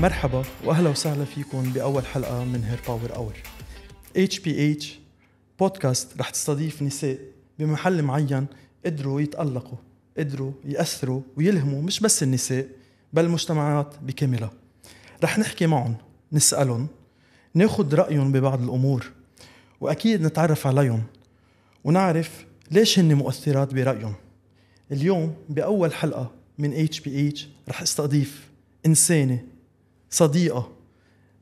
مرحبا واهلا وسهلا فيكم باول حلقه من هير باور اور اتش بي اتش بودكاست رح تستضيف نساء بمحل معين قدروا يتألقوا قدروا يأثروا ويلهموا مش بس النساء بل المجتمعات بكاملها رح نحكي معهم نسألهم ناخد رأيهم ببعض الأمور وأكيد نتعرف عليهم ونعرف ليش هن مؤثرات برايهم اليوم باول حلقه من اتش بي اتش رح استضيف انسانه صديقه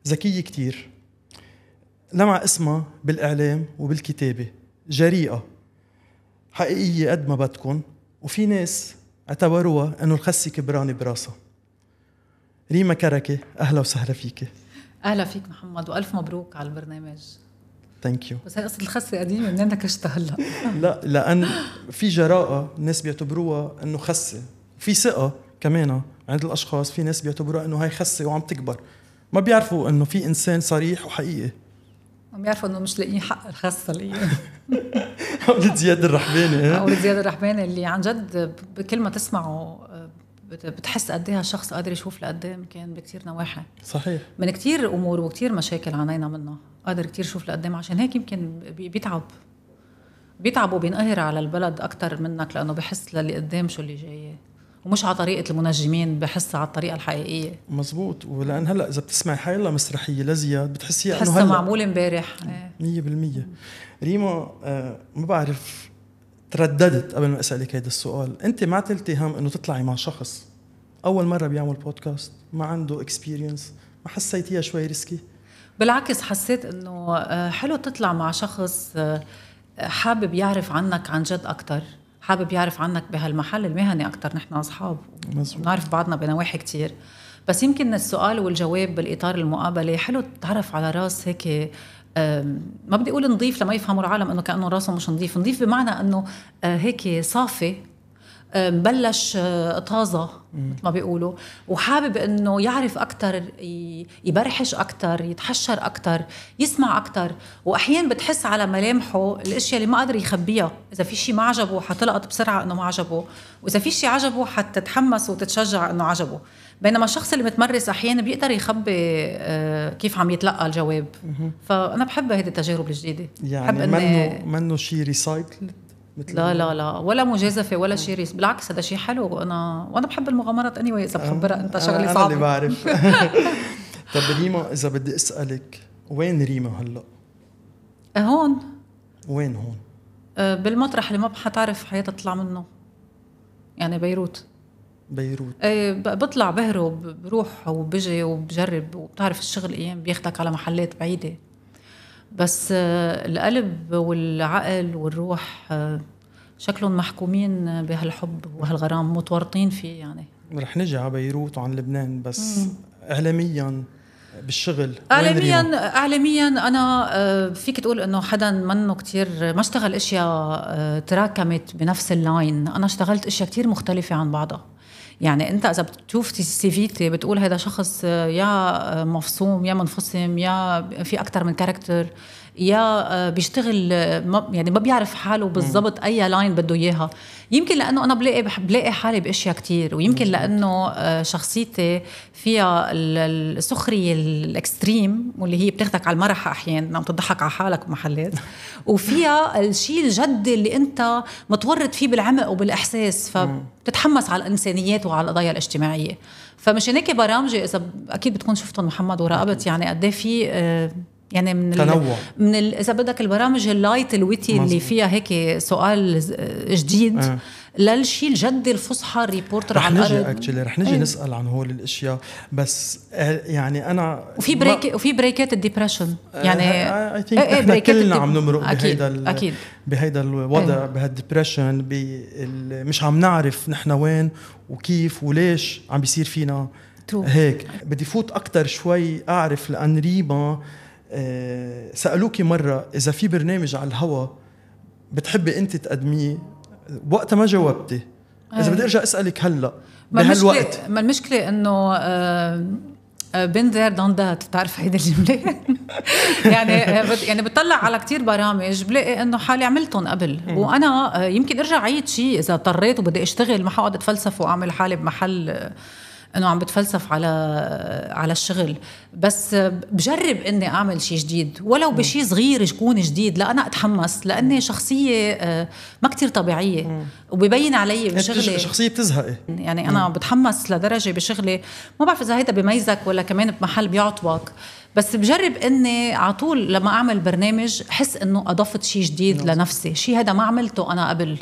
ذكيه كتير لمع اسمها بالاعلام وبالكتابه جريئه حقيقيه قد ما بدكم وفي ناس اعتبروها انه الخسي كبران براسها ريما كركي اهلا وسهلا فيكي اهلا فيك محمد والف مبروك على البرنامج ثانك يو بس هي قصه الخسه قديمه منين بدنا هلا لا لان في جراءه الناس بيعتبروها انه خسه في ثقه كمان عند الاشخاص في ناس بيعتبروها انه هاي خسه وعم تكبر ما بيعرفوا انه في انسان صريح وحقيقي ما بيعرفوا انه مش لاقيين حق الخسه اللي قولة زياد الرحباني قولة إيه؟ زياد الرحباني اللي عن جد بكل ما تسمعه بتحس قد ايه هالشخص قادر يشوف لقدام كان بكثير نواحي صحيح من كثير امور وكثير مشاكل عانينا منها قادر كثير يشوف لقدام عشان هيك يمكن بيتعب بيتعب وبينقهر على البلد اكثر منك لانه بحس للي قدام شو اللي جاي ومش على طريقه المنجمين بحسها على الطريقه الحقيقيه مزبوط ولان هلا اذا بتسمعي الله مسرحيه لزياد بتحسيها انه هلا معمول امبارح 100% إيه. ريما آه ما بعرف ترددت قبل ما اسالك هذا السؤال انت ما تلتهم انه تطلعي مع شخص اول مره بيعمل بودكاست ما عنده اكسبيرينس ما حسيتيها شوي ريسكي بالعكس حسيت انه آه، حلو تطلع مع شخص آه، حابب يعرف عنك عن جد اكثر حابب يعرف عنك بهالمحل المهني اكثر نحن اصحاب نعرف بعضنا بنواحي كثير بس يمكن السؤال والجواب بالاطار المقابله حلو تتعرف على راس هيك ما بدي اقول نظيف لما يفهموا العالم انه كانه راسه مش نظيف نظيف بمعنى انه آه، هيك صافي آه، بلش آه، طازة مثل ما بيقولوا وحابب انه يعرف اكثر يبرحش اكثر يتحشر اكثر يسمع اكثر واحيانا بتحس على ملامحه الاشياء اللي ما قادر يخبيها اذا في شيء ما عجبه حتلقط بسرعه انه ما عجبه واذا في شيء عجبه حتتحمس وتتشجع انه عجبه بينما الشخص اللي متمرس احيانا بيقدر يخبي آه، كيف عم يتلقى الجواب فانا بحب هذه التجارب الجديده يعني بحب منه منه شيء ريسايكل مثل لا لا لا ولا مجازفه ولا شيء بالعكس هذا شيء حلو وانا وانا بحب المغامرات اني واي اذا بخبرها انت شغله صعبه انا اللي بعرف طب ريما اذا بدي اسالك وين ريما هلا؟ هون وين هون؟ آه، بالمطرح اللي ما حتعرف حياتها تطلع منه يعني بيروت بيروت ايه بطلع بهرب بروح وبجي وبجرب وبتعرف الشغل ايام بياخدك على محلات بعيده بس آه، القلب والعقل والروح آه، شكلهم محكومين بهالحب وهالغرام متورطين فيه يعني رح نجي على بيروت وعن لبنان بس مم. اعلاميا بالشغل اعلاميا اعلاميا انا آه، فيك تقول انه حدا منه كتير ما اشتغل اشياء تراكمت بنفس اللاين انا اشتغلت اشياء كتير مختلفه عن بعضها يعني انت اذا بتشوف سيفيتي بتقول هذا شخص آه، يا آه، مفصوم يا منفصم يا في اكثر من كاركتر يا آه، بيشتغل آه، ما يعني ما بيعرف حاله بالضبط اي لاين بده اياها يمكن لانه انا بلاقي بلاقي حالي باشياء كثير ويمكن لانه آه، شخصيتي فيها السخريه الاكستريم واللي هي بتاخذك على المرح احيانا عم تضحك على حالك بمحلات وفيها الشيء الجدي اللي انت متورط فيه بالعمق وبالاحساس فبتتحمس على الانسانيات وعلى القضايا الاجتماعيه فمشان هيك برامجي اذا اكيد بتكون شفتهم محمد وراقبت يعني قد إيه في يعني من تنوع من اذا بدك البرامج اللايت الويتي مزبوط. اللي فيها هيك سؤال جديد أه. للشيء الجدي الفصحى الريبورتر رح على نجي اكشلي رح نجي إيه. نسال عن هول الاشياء بس آه، يعني انا وفي بريك ما... وفي بريكات الديبرشن آه، يعني اي ثينك آه, آه، إيه، إيه، احنا كلنا عم نمرق أكيد. بهيدا ال... اكيد بهيدا الوضع آه. بهالديبرشن بال... مش عم نعرف نحن وين وكيف وليش عم بيصير فينا True. هيك بدي فوت اكثر شوي اعرف لان ريما آه، سالوكي مره اذا في برنامج على الهوا بتحبي انت تقدميه وقتها ما جاوبتي اذا بدي آه. ارجع اسالك هلا بهالوقت ما المشكله انه بين ذير دون ذات بتعرف هيدي الجمله يعني آه، يعني بتطلع على كتير برامج بلاقي انه حالي عملتهم قبل وانا يمكن ارجع عيد شيء اذا اضطريت وبدي اشتغل ما حقعد اتفلسف واعمل حالي بمحل انه عم بتفلسف على على الشغل بس بجرب اني اعمل شيء جديد ولو بشيء صغير يكون جديد لانا اتحمس لاني شخصيه آه، ما كتير طبيعيه وببين علي بشغلي شخصيه بتزهقي يعني انا بتحمس لدرجه بشغلي ما بعرف اذا هيدا بميزك ولا كمان بمحل بيعطوك بس بجرب اني على طول لما اعمل برنامج حس انه اضفت شيء جديد نعم. لنفسي شيء هذا ما عملته انا قبل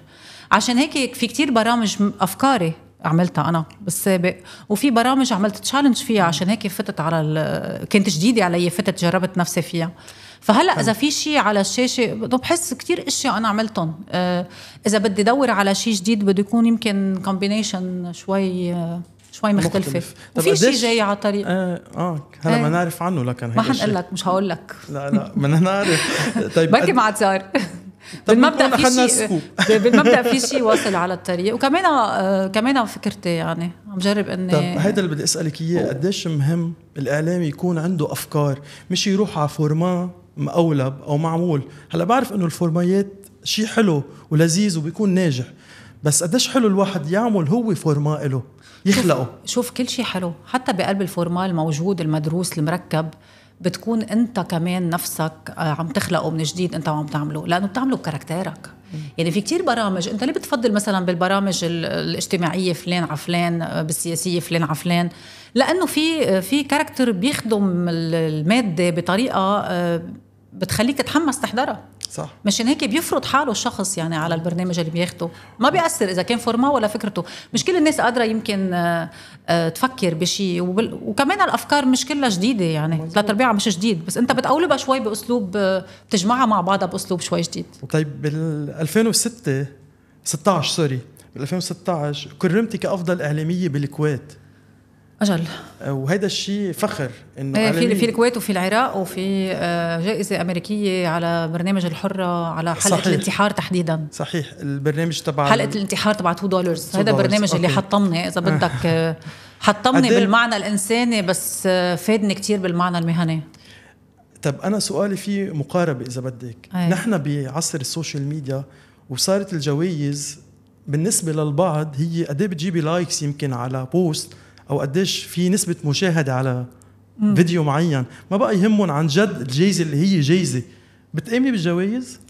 عشان هيك في كتير برامج افكاري عملتها انا بالسابق وفي برامج عملت تشالنج فيها عشان هيك فتت على ال... كانت جديده علي فتت جربت نفسي فيها فهلا اذا في شيء على الشاشه بحس كثير اشياء انا عملتهم آه، اذا بدي دور على شيء جديد بده يكون يمكن كومبينيشن شوي آه، شوي مختلفه مختلف. وفي شيء جاي على طريق اه, آه. هلا ما آه. نعرف عنه لكن ما حنقول لك مش هقول لك لا لا ما نعرف طيب بركي ما عاد صار بالمبدا في شيء بالمبدا في شيء واصل على الطريق وكمان آه كمان فكرتي يعني عم جرب اني طيب هيدا اللي بدي اسالك اياه قديش مهم الاعلام يكون عنده افكار مش يروح على فورما مقولب او معمول هلا بعرف انه الفورمايات شيء حلو ولذيذ وبيكون ناجح بس قديش حلو الواحد يعمل هو فورما له يخلقه شوف, شوف كل شيء حلو حتى بقلب الفورما الموجود المدروس المركب بتكون انت كمان نفسك آه، عم تخلقه من جديد انت وعم تعمله لانه بتعمله بكاركتيرك يعني في كتير برامج انت ليه بتفضل مثلا بالبرامج الاجتماعيه فلان على فلان آه، بالسياسيه فلان على فلان لانه في آه، في كاركتر بيخدم الماده بطريقه بتخليك تحمس تحضرها صح مشان هيك بيفرض حاله الشخص يعني على البرنامج اللي بياخده ما بيأثر اذا كان فورما ولا فكرته مش كل الناس قادره يمكن آه، آه، تفكر بشيء وكمان الافكار مش كلها جديده يعني لا ارباعها مش جديد بس انت بتقولبها شوي باسلوب بتجمعها آه، مع بعضها باسلوب شوي جديد طيب بال 2006 16 سوري بال 2016 كرمتي كافضل اعلاميه بالكويت اجل آه، وهذا الشيء فخر انه ايه في في الكويت وفي العراق وفي آه، جائزه امريكيه على برنامج الحره على حلقه صحيح. الانتحار تحديدا صحيح البرنامج تبع حلقه الانتحار تبع 2 دولارز هذا البرنامج اللي حطمني اذا آه. بدك حطمني إيه؟ بالمعنى الانساني بس فادني كثير بالمعنى المهني طب انا سؤالي في مقاربه اذا بدك أيه. نحن بعصر السوشيال ميديا وصارت الجوائز بالنسبه للبعض هي قد إيه بتجيبي لايكس يمكن على بوست او قديش في نسبه مشاهده على مم. فيديو معين ما بقى يهمهم عن جد الجايزه اللي هي جايزه بتقيمي بالجوائز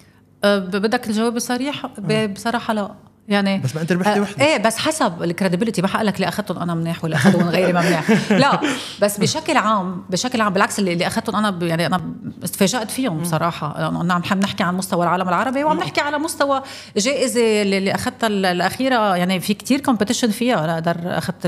أه بدك الجواب صريح آه. بصراحه لا يعني بس ما انت ربحتي آه، وحده ايه بس حسب الكريديبيلتي ما حقلك اللي اخذتهم انا منيح واللي اخذهم غيري ما منيح لا بس بشكل عام بشكل عام بالعكس اللي, اللي اخذتهم انا يعني انا تفاجات فيهم بصراحه لانه عم نحكي عن مستوى العالم العربي وعم نحكي على مستوى جائزه اللي اخذتها الاخيره يعني في كتير كومبيتيشن فيها انا قدر اخذت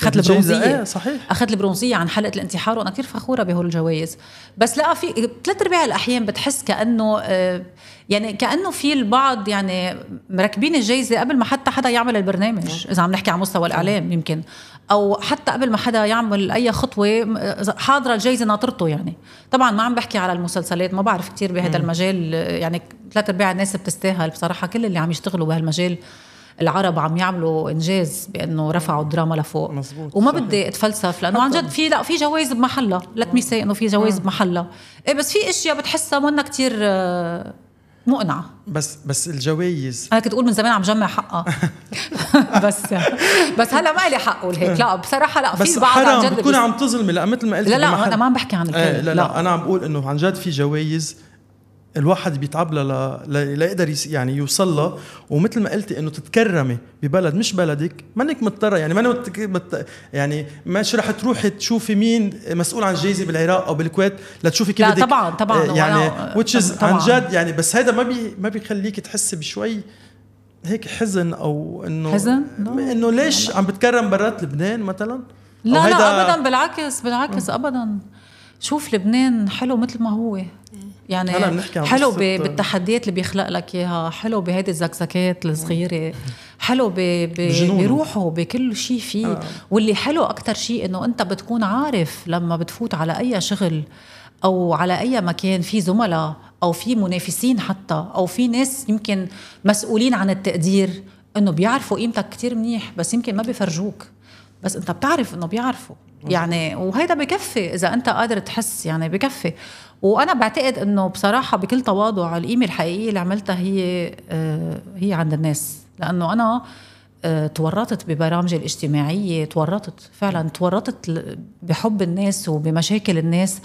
اخذت البرونزيه ايه صحيح اخذت البرونزيه عن حلقه الانتحار وانا كثير فخوره بهول الجوائز بس لا في ثلاث ارباع الاحيان بتحس كانه آه، يعني كانه في البعض يعني مركبين الجايزه قبل ما حتى حدا يعمل البرنامج نعم. اذا عم نحكي على مستوى الاعلام نعم. يمكن او حتى قبل ما حدا يعمل اي خطوه حاضره الجايزه ناطرته يعني طبعا ما عم بحكي على المسلسلات ما بعرف كثير بهذا المجال يعني ثلاث ارباع الناس بتستاهل بصراحه كل اللي عم يشتغلوا بهالمجال العرب عم يعملوا انجاز بانه رفعوا نعم. الدراما لفوق مزبوط وما صحيح. بدي اتفلسف لانه عن جد في لا في جوائز بمحلها لا سي انه في جوائز بمحلها إيه بس في اشياء بتحسها منا كثير آه، مقنعة بس بس الجوايز انا كنت اقول من زمان عم جمع حقها بس بس هلا ما لي حق اقول هيك لا بصراحه لا في بعض عن جد بتكون عم تظلمي لا مثل ما قلت لا لا انا ما عم بحكي عن الكل آه لا, لا, لا, لا انا عم بقول انه عن جد في جوايز الواحد بيتعب لها ليقدر يعني يوصل له ومثل ما قلتي انه تتكرمي ببلد مش بلدك منك مضطره يعني ما يعني مش رح تروحي تشوفي مين مسؤول عن جايزه بالعراق او بالكويت لتشوفي كيف بدك طبعا آه، طبعا يعني وتشز عن جد يعني بس هذا ما بي ما بيخليك تحسي بشوي هيك حزن او انه حزن انه ليش عم بتكرم برات لبنان مثلا لا لا ابدا بالعكس بالعكس آه. ابدا شوف لبنان حلو مثل ما هو يعني حلو بالتحديات اللي بيخلق لك اياها حلو بهيدي الزكزكات الصغيره حلو بروحه بكل شيء فيه آه. واللي حلو اكثر شيء انه انت بتكون عارف لما بتفوت على اي شغل او على اي مكان في زملاء او في منافسين حتى او في ناس يمكن مسؤولين عن التقدير انه بيعرفوا قيمتك كتير منيح بس يمكن ما بيفرجوك بس انت بتعرف انه بيعرفوا يعني وهيدا بكفي اذا انت قادر تحس يعني بكفي وانا بعتقد انه بصراحه بكل تواضع القيمه الحقيقيه اللي عملتها هي آه، هي عند الناس لانه انا آه، تورطت ببرامجي الاجتماعيه تورطت فعلا تورطت بحب الناس وبمشاكل الناس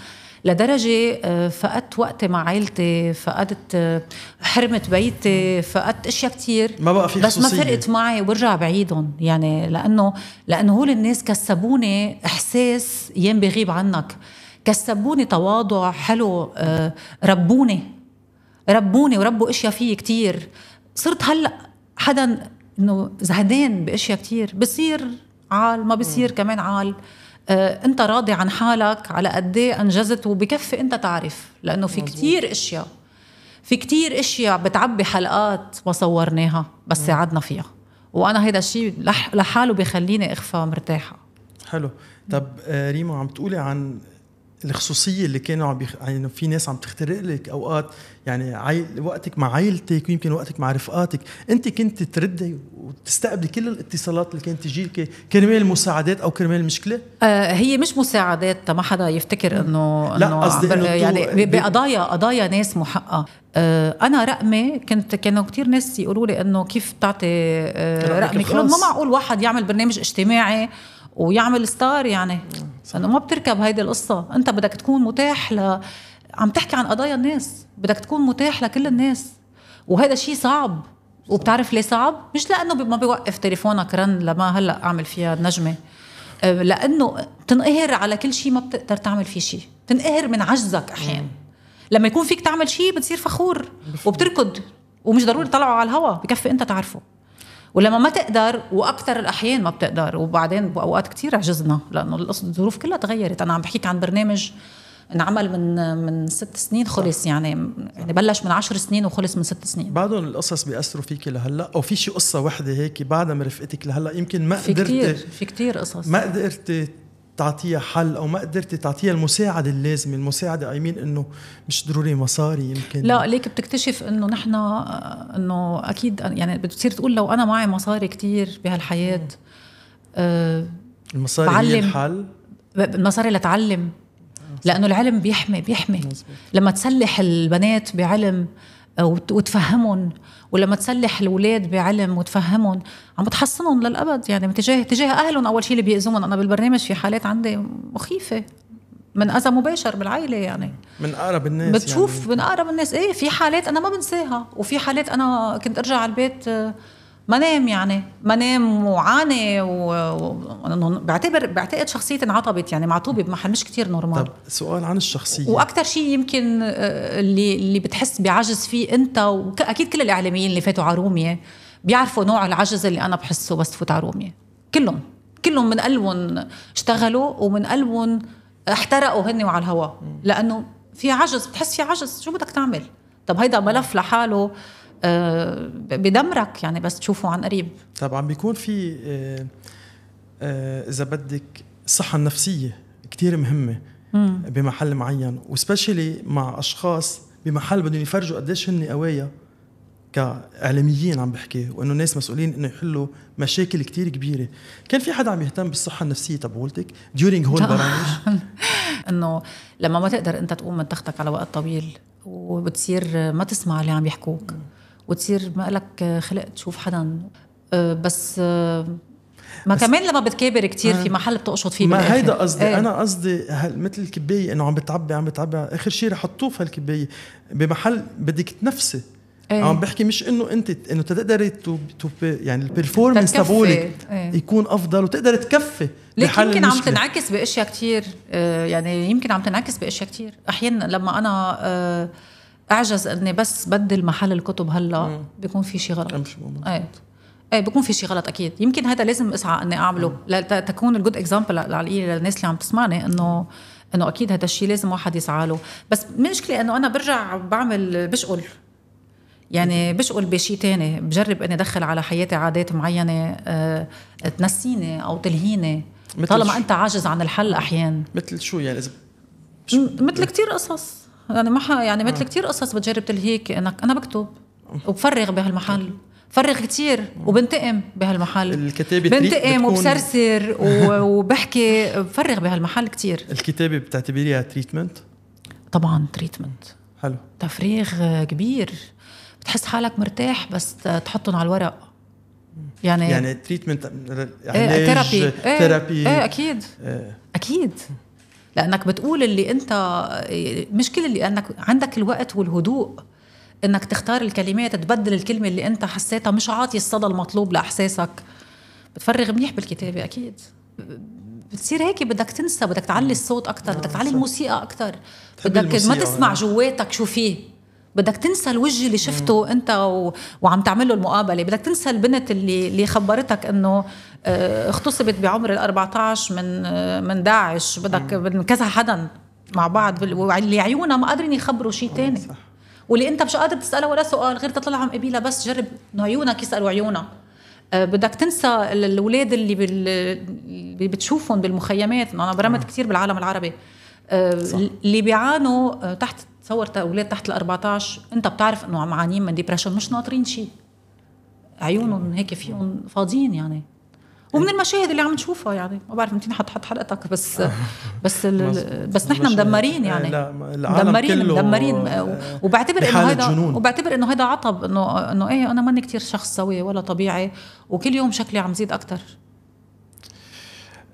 لدرجة آه، فقدت وقتي مع عائلتي فقدت حرمت بيتي فقدت اشياء كتير ما بقى في بس ما فرقت معي وبرجع بعيدهم يعني لانه لانه هول الناس كسبوني احساس يان بيغيب عنك كسبوني تواضع حلو آه، ربوني ربوني وربوا اشياء في كتير صرت هلا حدا انه زهدان باشياء كتير بصير عال ما بصير كمان عال آه، انت راضي عن حالك على قد ايه انجزت وبكفي انت تعرف لانه في كتير اشياء في كتير اشياء بتعبي حلقات ما صورناها بس ساعدنا فيها وانا هيدا الشيء لحاله بخليني اخفى مرتاحه حلو طب آه، ريما عم تقولي عن الخصوصيه اللي كانوا عم بيخ... يعني في ناس عم تخترق لك اوقات يعني عي... وقتك مع عائلتك ويمكن وقتك مع رفقاتك انت كنت تردي وتستقبلي كل الاتصالات اللي كانت تجيك كرمال مساعدات او كرمال مشكله آه هي مش مساعدات ما حدا يفتكر انه لا قصدي انه يعني بقضايا قضايا ناس محقه آه انا رقمي كنت كانوا كثير ناس يقولوا لي انه كيف بتعطي آه رقمك ما معقول واحد يعمل برنامج اجتماعي ويعمل ستار يعني لانه ما بتركب هيدي القصه انت بدك تكون متاح ل عم تحكي عن قضايا الناس بدك تكون متاح لكل الناس وهذا شيء صعب وبتعرف ليه صعب مش لانه ما بيوقف تليفونك رن لما هلا اعمل فيها نجمه آه، لانه بتنقهر على كل شيء ما بتقدر تعمل فيه شيء بتنقهر من عجزك احيانا لما يكون فيك تعمل شيء بتصير فخور وبتركض ومش ضروري تطلعه على الهوا بكفي انت تعرفه ولما ما تقدر واكثر الاحيان ما بتقدر وبعدين باوقات كثير عجزنا لانه الظروف كلها تغيرت انا عم بحكيك عن برنامج انعمل من من ست سنين خلص يعني يعني بلش من عشر سنين وخلص من ست سنين بعدهم القصص بيأثروا فيك لهلا او في شي قصه وحده هيك بعدها من رفقتك لهلا يمكن ما في قدرتي في كثير قصص ما قدرتي تعطيها حل او ما قدرتي تعطيها المساعده اللازمه، المساعده اي مين انه مش ضروري مصاري يمكن لا ليك بتكتشف انه نحن آه، انه اكيد يعني بتصير تقول لو انا معي مصاري كتير بهالحياه أه المصاري بعلم هي الحل المصاري لتعلم لانه العلم بيحمي بيحمي مزبط. لما تسلح البنات بعلم وتفهمهم ولما تسلح الاولاد بعلم وتفهمهم عم بتحصنهم للابد يعني متجاه تجاه اهلهم اول شيء اللي بيأذوهم انا بالبرنامج في حالات عندي مخيفه من اذى مباشر بالعائله يعني من اقرب الناس بتشوف يعني. من اقرب الناس ايه في حالات انا ما بنساها وفي حالات انا كنت ارجع على البيت آه، منام يعني منام وعاني وبعتبر بعتقد شخصيتي انعطبت يعني معطوبه بمحل مش كتير نورمال طب سؤال عن الشخصيه واكثر شيء يمكن آه، اللي اللي بتحس بعجز فيه انت واكيد كل الاعلاميين اللي فاتوا على رومية بيعرفوا نوع العجز اللي انا بحسه بس تفوت على رومية كلهم كلهم من قلبهم اشتغلوا ومن قلبهم احترقوا هن وعلى الهواء لانه في عجز بتحس في عجز شو بدك تعمل طب هيدا ملف لحاله آه، بدمرك يعني بس تشوفه عن قريب طبعا بيكون في آه، آه، اذا بدك الصحه النفسيه كثير مهمه مم. بمحل معين وسبيشلي مع اشخاص بمحل بدهم يفرجوا قديش هن قوايا كاعلاميين عم بحكي وانه الناس مسؤولين انه يحلوا مشاكل كتير كبيره كان في حدا عم يهتم بالصحه النفسيه تبعولتك ديورينج هول البرامج انه لما ما تقدر انت تقوم من تختك على وقت طويل وبتصير ما تسمع اللي عم يحكوك وتصير ما لك خلق تشوف حدا أه، بس أه، ما بس كمان لما بتكابر كتير في آه. محل بتقشط فيه ما هيدا قصدي ايه. انا قصدي مثل الكبايه انه عم بتعبي عم بتعبي اخر شيء رح تطوف هالكبايه بمحل بدك تنفسي ايه. عم بحكي مش انه انت انه تقدري تو يعني البرفورمنس تبعولك ايه. يكون افضل وتقدري تكفي ليك يمكن عم تنعكس باشياء كتير يعني يمكن عم تنعكس باشياء كتير احيانا لما انا اعجز اني بس بدل محل الكتب هلا بيكون في شيء غلط امشي ايه ايه بيكون في شيء غلط اكيد يمكن هذا لازم اسعى اني اعمله لتكون الجود اكزامبل للناس اللي عم تسمعني انه انه اكيد هذا الشيء لازم واحد يسعى له بس المشكله انه انا برجع بعمل بشقل يعني بشقل بشيء تاني بجرب اني ادخل على حياتي عادات معينه أه تنسيني او تلهيني طالما انت عاجز عن الحل احيانا مثل شو يعني اذا مثل كثير قصص يعني ما يعني مثل آه. كتير قصص بتجرب تلهيك انك انا بكتب وبفرغ بهالمحل فرغ كتير وبنتقم بهالمحل الكتابة بنتقم وبسرسر وبحكي بفرغ بهالمحل كتير الكتابة بتعتبريها تريتمنت؟ طبعا تريتمنت حلو تفريغ كبير بتحس حالك مرتاح بس تحطهم على الورق يعني يعني تريتمنت يعني ايه ثيرابي ايه, ثيرابي ايه اكيد ايه. اكيد لانك بتقول اللي انت مشكله اللي انك عندك الوقت والهدوء انك تختار الكلمات تبدل الكلمه اللي انت حسيتها مش عاطي الصدى المطلوب لاحساسك بتفرغ منيح بالكتابه اكيد بتصير هيك بدك تنسى بدك تعلي الصوت اكثر بدك آه، تعلي الموسيقى اكثر بدك ما تسمع آه. جواتك شو فيه بدك تنسى الوجه اللي شفته مم. انت و... وعم تعمل له المقابله بدك تنسى البنت اللي اللي خبرتك انه آه، اغتصبت بعمر ال 14 من آه، من داعش بدك من كذا حدا مع بعض واللي عيونها ما قادرين يخبروا شيء ثاني آه، واللي انت مش قادر تسالها ولا سؤال غير تطلع عم قبيله بس جرب انه عيونك يسالوا عيونها بدك تنسى الاولاد اللي, بال... اللي بتشوفهم بالمخيمات انا برمت كثير بالعالم العربي صح. اللي بيعانوا تحت تصور اولاد تحت ال 14 انت بتعرف انه معانين من ديبرشن مش ناطرين شيء عيونهم هيك فيهم فاضيين يعني ومن المشاهد اللي عم نشوفها يعني ما بعرف متين حتحط حلقتك بس آه. بس بس نحن مدمرين يعني آه، لا مدمرين مدمرين آه، وبعتبر انه هيدا وبعتبر انه هيدا عطب انه انه ايه انا ماني كتير شخص سوي ولا طبيعي وكل يوم شكلي عم زيد اكثر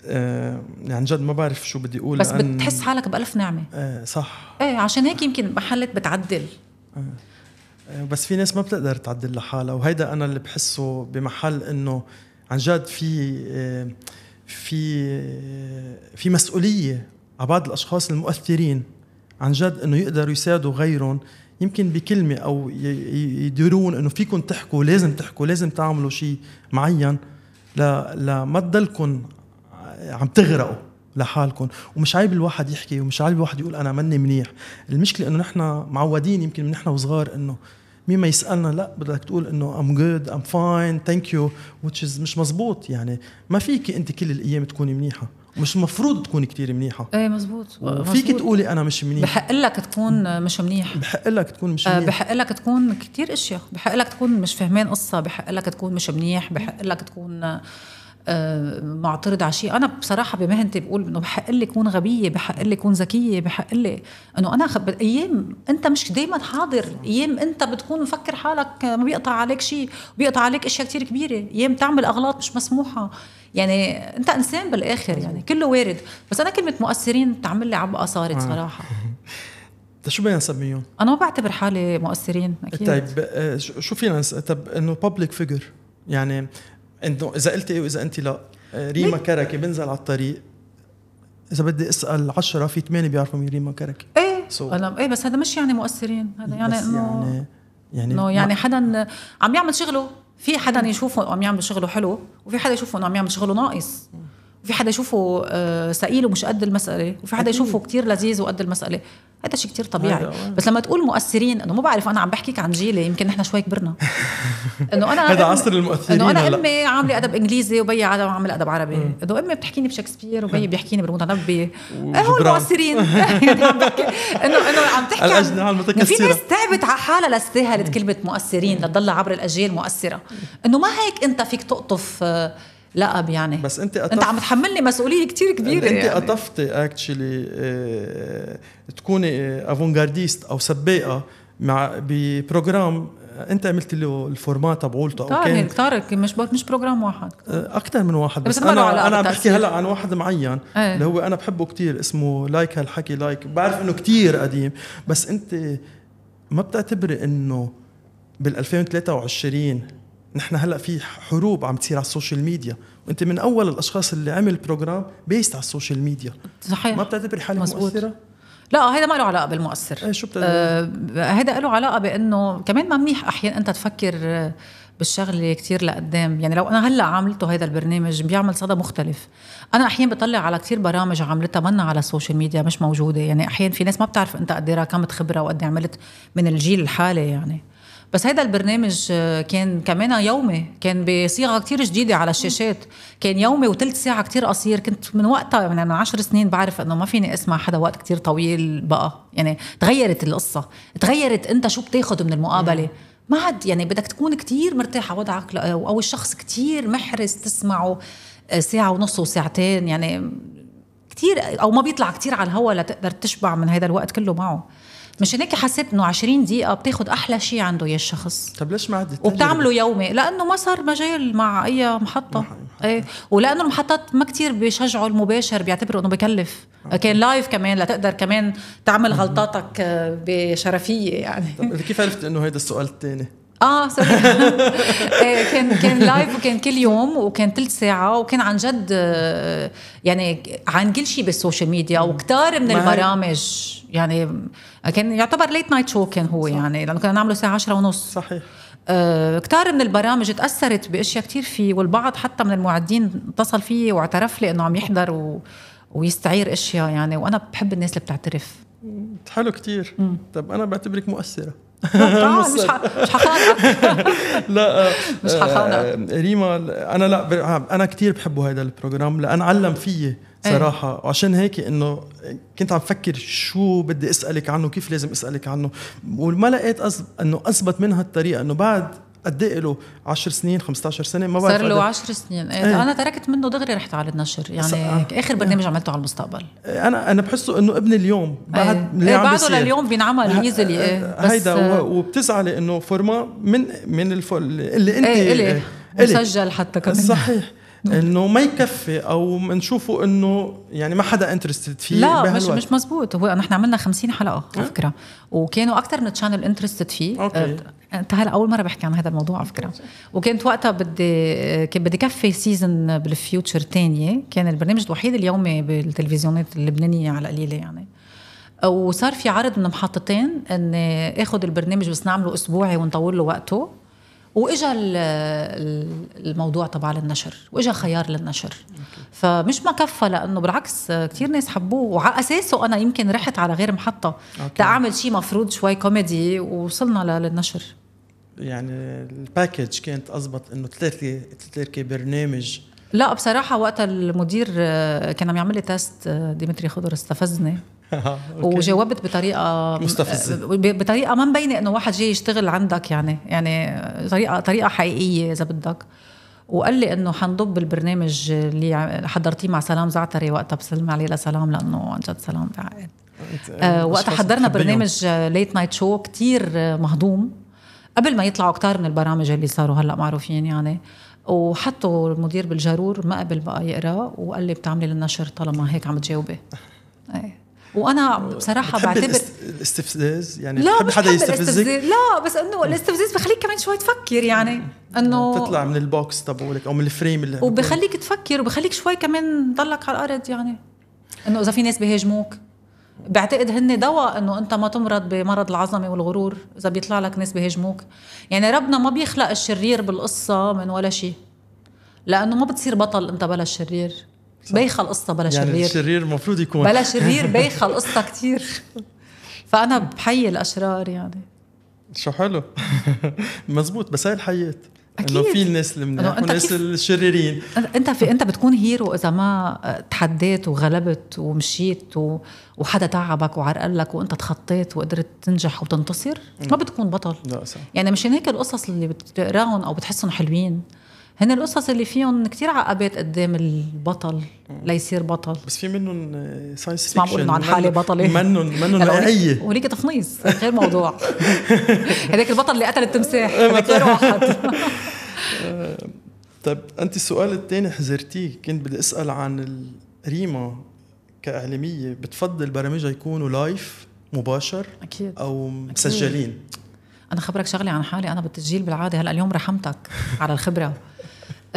آه يعني عن جد ما بعرف شو بدي اقول بس بتحس حالك بألف نعمة آه صح ايه عشان هيك يمكن محلت بتعدل آه. آه. بس في ناس ما بتقدر تعدل لحالها وهيدا انا اللي بحسه بمحل انه عن جد في آه، في آه، في مسؤوليه على بعض الاشخاص المؤثرين عن جد انه يقدروا يساعدوا غيرهم يمكن بكلمه او يديرون انه فيكم تحكوا لازم تحكوا لازم تعملوا شيء معين لا لا ما تضلكم عم تغرقوا لحالكم ومش عيب الواحد يحكي ومش عيب الواحد يقول انا مني منيح المشكله انه نحن معودين يمكن من نحن وصغار انه مين ما يسالنا لا بدك تقول انه ام جود ام فاين ثانك يو is مش مزبوط يعني ما فيك انت كل الايام تكوني منيحه مش المفروض تكون كتير منيحه ايه مزبوط فيك تقولي انا مش منيح بحق لك تكون مش منيح بحق لك تكون مش آه، منيح بحق لك تكون كتير اشياء بحق لك تكون مش فاهمين قصه بحق لك تكون مش منيح بحق لك تكون آه، معترض على شيء انا بصراحه بمهنتي بقول انه بحق لي كون غبيه بحق لي كون ذكيه بحق لي انه انا خب... ايام انت مش دائما حاضر ايام انت بتكون مفكر حالك ما بيقطع عليك شيء بيقطع عليك اشياء كثير كبيره ايام تعمل اغلاط مش مسموحه يعني انت انسان بالاخر يعني كله وارد بس انا كلمه مؤثرين بتعمل لي عبقه صارت آه. صراحه طيب شو بدنا نسميهم؟ انا ما بعتبر حالي مؤثرين اكيد طيب آه، شو فينا طب انه بابليك فيجر يعني انت اذا قلتي ايه واذا انت لا آه، ريما كركي بنزل على الطريق اذا بدي اسال عشرة في ثمانية بيعرفوا مين ريما كركي ايه so. انا ايه بس هذا مش يعني مؤثرين هذا يعني انه يعني يعني, يعني حدا عم يعمل شغله في حدا يشوفه عم يعمل شغله حلو وفي حدا يشوفه انه عم يعمل شغله ناقص في حدا يشوفه ثقيل آه، ومش قد المساله وفي حدا يشوفه كتير لذيذ وقد المساله هذا شيء كتير طبيعي آه. بس لما تقول مؤثرين انه ما بعرف انا عم بحكيك عن جيلي يمكن نحن شوي كبرنا انه انا هذا عصر المؤثرين انه انا امي عامله ادب انجليزي وبي عامل ادب عربي انه امي بتحكيني بشكسبير وبي بيحكيني بالمتنبي إيه، هول المؤثرين انه انه عم تحكي عن في ناس تعبت على حالها لاستاهلت كلمه مؤثرين لتضل عبر الاجيال مؤثره انه ما هيك انت فيك تقطف آه، لقب يعني بس انت أطف... انت عم تحملني مسؤوليه كتير كبيره انت يعني. اكشلي اه... تكوني آه، افونغارديست او سباقه مع ببروجرام آه، انت عملت له الفورمات تبعولته او كان طارق مش ب... مش بروجرام واحد آه، اكثر من واحد بس, بس انا انا عم بحكي هلا عن واحد معين ايه. اللي هو انا بحبه كتير اسمه لايك هالحكي لايك بعرف انه كتير قديم بس انت ما بتعتبري انه بال 2023 نحن هلا في حروب عم تصير على السوشيال ميديا وانت من اول الاشخاص اللي عمل بروجرام بيست على السوشيال ميديا صحيح ما بتعتبري حالك مؤثره لا هيدا ما له علاقه بالمؤثر ايه شو آه، هيدا آه له علاقه بانه كمان ما منيح احيانا انت تفكر بالشغله كثير لقدام يعني لو انا هلا عملته هذا البرنامج بيعمل صدى مختلف انا احيانا بطلع على كثير برامج عملتها منا على السوشيال ميديا مش موجوده يعني احيانا في ناس ما بتعرف انت قد ايه راكمت خبره وقد إيه عملت من الجيل الحالي يعني بس هذا البرنامج آه، كان كمان يومي كان بصيغه كتير جديده على الشاشات كان يومي وثلث ساعه كتير قصير كنت من وقتها من يعني عشر سنين بعرف انه ما فيني اسمع حدا وقت كتير طويل بقى يعني تغيرت القصه تغيرت انت شو بتاخد من المقابله ما عاد يعني بدك تكون كتير مرتاحه وضعك او الشخص كتير محرز تسمعه آه، ساعه ونص وساعتين يعني كتير او ما بيطلع كتير على الهوا لتقدر تشبع من هذا الوقت كله معه مش هيك حسيت انه 20 دقيقه بتاخد احلى شيء عنده يا الشخص طب ليش ما عدت وبتعمله يومي لانه ما صار مجال مع اي محطه محطة. ايه ولانه المحطات ما كتير بيشجعوا المباشر بيعتبروا انه بكلف كان لايف كمان لتقدر كمان تعمل غلطاتك آه، بشرفيه يعني كيف عرفت انه هيدا السؤال الثاني اه سوري إيه، كان كان لايف وكان كل يوم وكان ثلث ساعه وكان عن جد يعني عن كل شيء بالسوشيال ميديا وكتار من البرامج يعني كان يعتبر ليت نايت شو كان هو يعني لانه كنا نعمله الساعه 10 ونص صحيح آه كتار من البرامج تاثرت باشياء كتير فيه والبعض حتى من المعدين اتصل فيي واعترف لي انه عم يحضر و... ويستعير اشياء يعني وانا بحب الناس اللي بتعترف حلو كتير مم. طب انا بعتبرك مؤثره مش مش حخانقك لا آه، مش حخانقك آه، آه، ريما انا لا انا كثير بحبه هذا البروجرام لان علم فيي إيه. صراحة وعشان هيك انه كنت عم فكر شو بدي اسألك عنه كيف لازم اسألك عنه وما لقيت انه اثبت منها الطريقة انه بعد قد ايه له 10 سنين 15 سنه ما بعرف صار له 10 إيه. سنين إيه،, ايه. انا تركت منه دغري رحت على النشر يعني آه. اخر برنامج عملته على المستقبل إيه، انا انا بحسه انه ابن اليوم بعد اللي ايه. بعده لليوم بينعمل ايزلي ايه آه، بس هيدا آه. وبتزعلي انه فورما من من الفل اللي انت ايه. ايه. ايه. مسجل حتى كمان صحيح انه ما يكفي او نشوفه انه يعني ما حدا انترستد فيه لا مش مش مزبوط هو نحن عملنا 50 حلقه على فكره وكانوا اكثر من تشانل انترستد فيه أوكي. أه، انت هلا اول مره بحكي عن هذا الموضوع على فكره وكنت وقتها بدي كان بدي كفي سيزون بالفيوتشر تانية كان البرنامج الوحيد اليومي بالتلفزيونات اللبنانيه على قليله يعني أه، وصار في عرض من محطتين ان اخذ البرنامج بس نعمله اسبوعي ونطول له وقته واجا الموضوع تبع للنشر واجا خيار للنشر فمش ما كفى لانه بالعكس كثير ناس حبوه وعلى اساسه انا يمكن رحت على غير محطه لاعمل شيء مفروض شوي كوميدي ووصلنا للنشر يعني الباكج كانت ازبط انه تلاقي تلاقي برنامج لا بصراحه وقت المدير كان عم يعمل لي تيست ديمتري خضر استفزني وجاوبت بطريقه مستفزه بطريقه ما مبينه انه واحد جاي يشتغل عندك يعني يعني طريقه طريقه حقيقيه اذا بدك وقال لي انه حنضب البرنامج اللي حضرتيه مع سلام زعتري وقتها بسلم عليه لسلام لانه عن جد سلام بعقد آه، وقتها حضرنا برنامج ليت نايت شو كتير مهضوم قبل ما يطلعوا كتار من البرامج اللي صاروا هلا معروفين يعني وحطوا المدير بالجرور ما قبل بقى يقرا وقال لي بتعملي للنشر طالما هيك عم تجاوبي ايه وانا بصراحه بعتبر الاستفزاز يعني لا بحب حدا يستفزك لا بس انه الاستفزاز بخليك كمان شوي تفكر يعني انه تطلع من البوكس تبعولك او من الفريم اللي وبخليك تفكر وبخليك شوي كمان تضلك على الارض يعني انه اذا في ناس بيهاجموك بعتقد هن دواء انه انت ما تمرض بمرض العظمه والغرور اذا بيطلع لك ناس بيهاجموك يعني ربنا ما بيخلق الشرير بالقصه من ولا شيء لانه ما بتصير بطل انت بلا الشرير بيخة القصه بلا يعني شرير الشرير المفروض يكون بلا شرير بيخة القصه كثير فانا بحيي الاشرار يعني شو حلو مزبوط بس هي الحياه اكيد انه في الناس المنيح والناس الشريرين انت في انت بتكون هيرو اذا ما تحديت وغلبت ومشيت و... وحدا تعبك وعرقل لك وانت تخطيت وقدرت تنجح وتنتصر ما بتكون بطل لا صح. يعني مشان هيك القصص اللي بتقراهم او بتحسهم حلوين هن القصص اللي فيهم كتير عقبات قدام البطل ليصير بطل بس في منهم ساينس فيكشن ما بقول عن حالي بطله إيه؟ منهم منهم واقعيه وليك تفنيص غير موضوع هذاك البطل اللي قتل التمساح هذاك إيه، غير واحد طيب انت السؤال الثاني حذرتيه كنت بدي اسال عن ريما كاعلاميه بتفضل برامجها يكونوا لايف مباشر اكيد او مسجلين أكيد. انا خبرك شغلي عن حالي انا بالتسجيل بالعاده هلا اليوم رحمتك على الخبره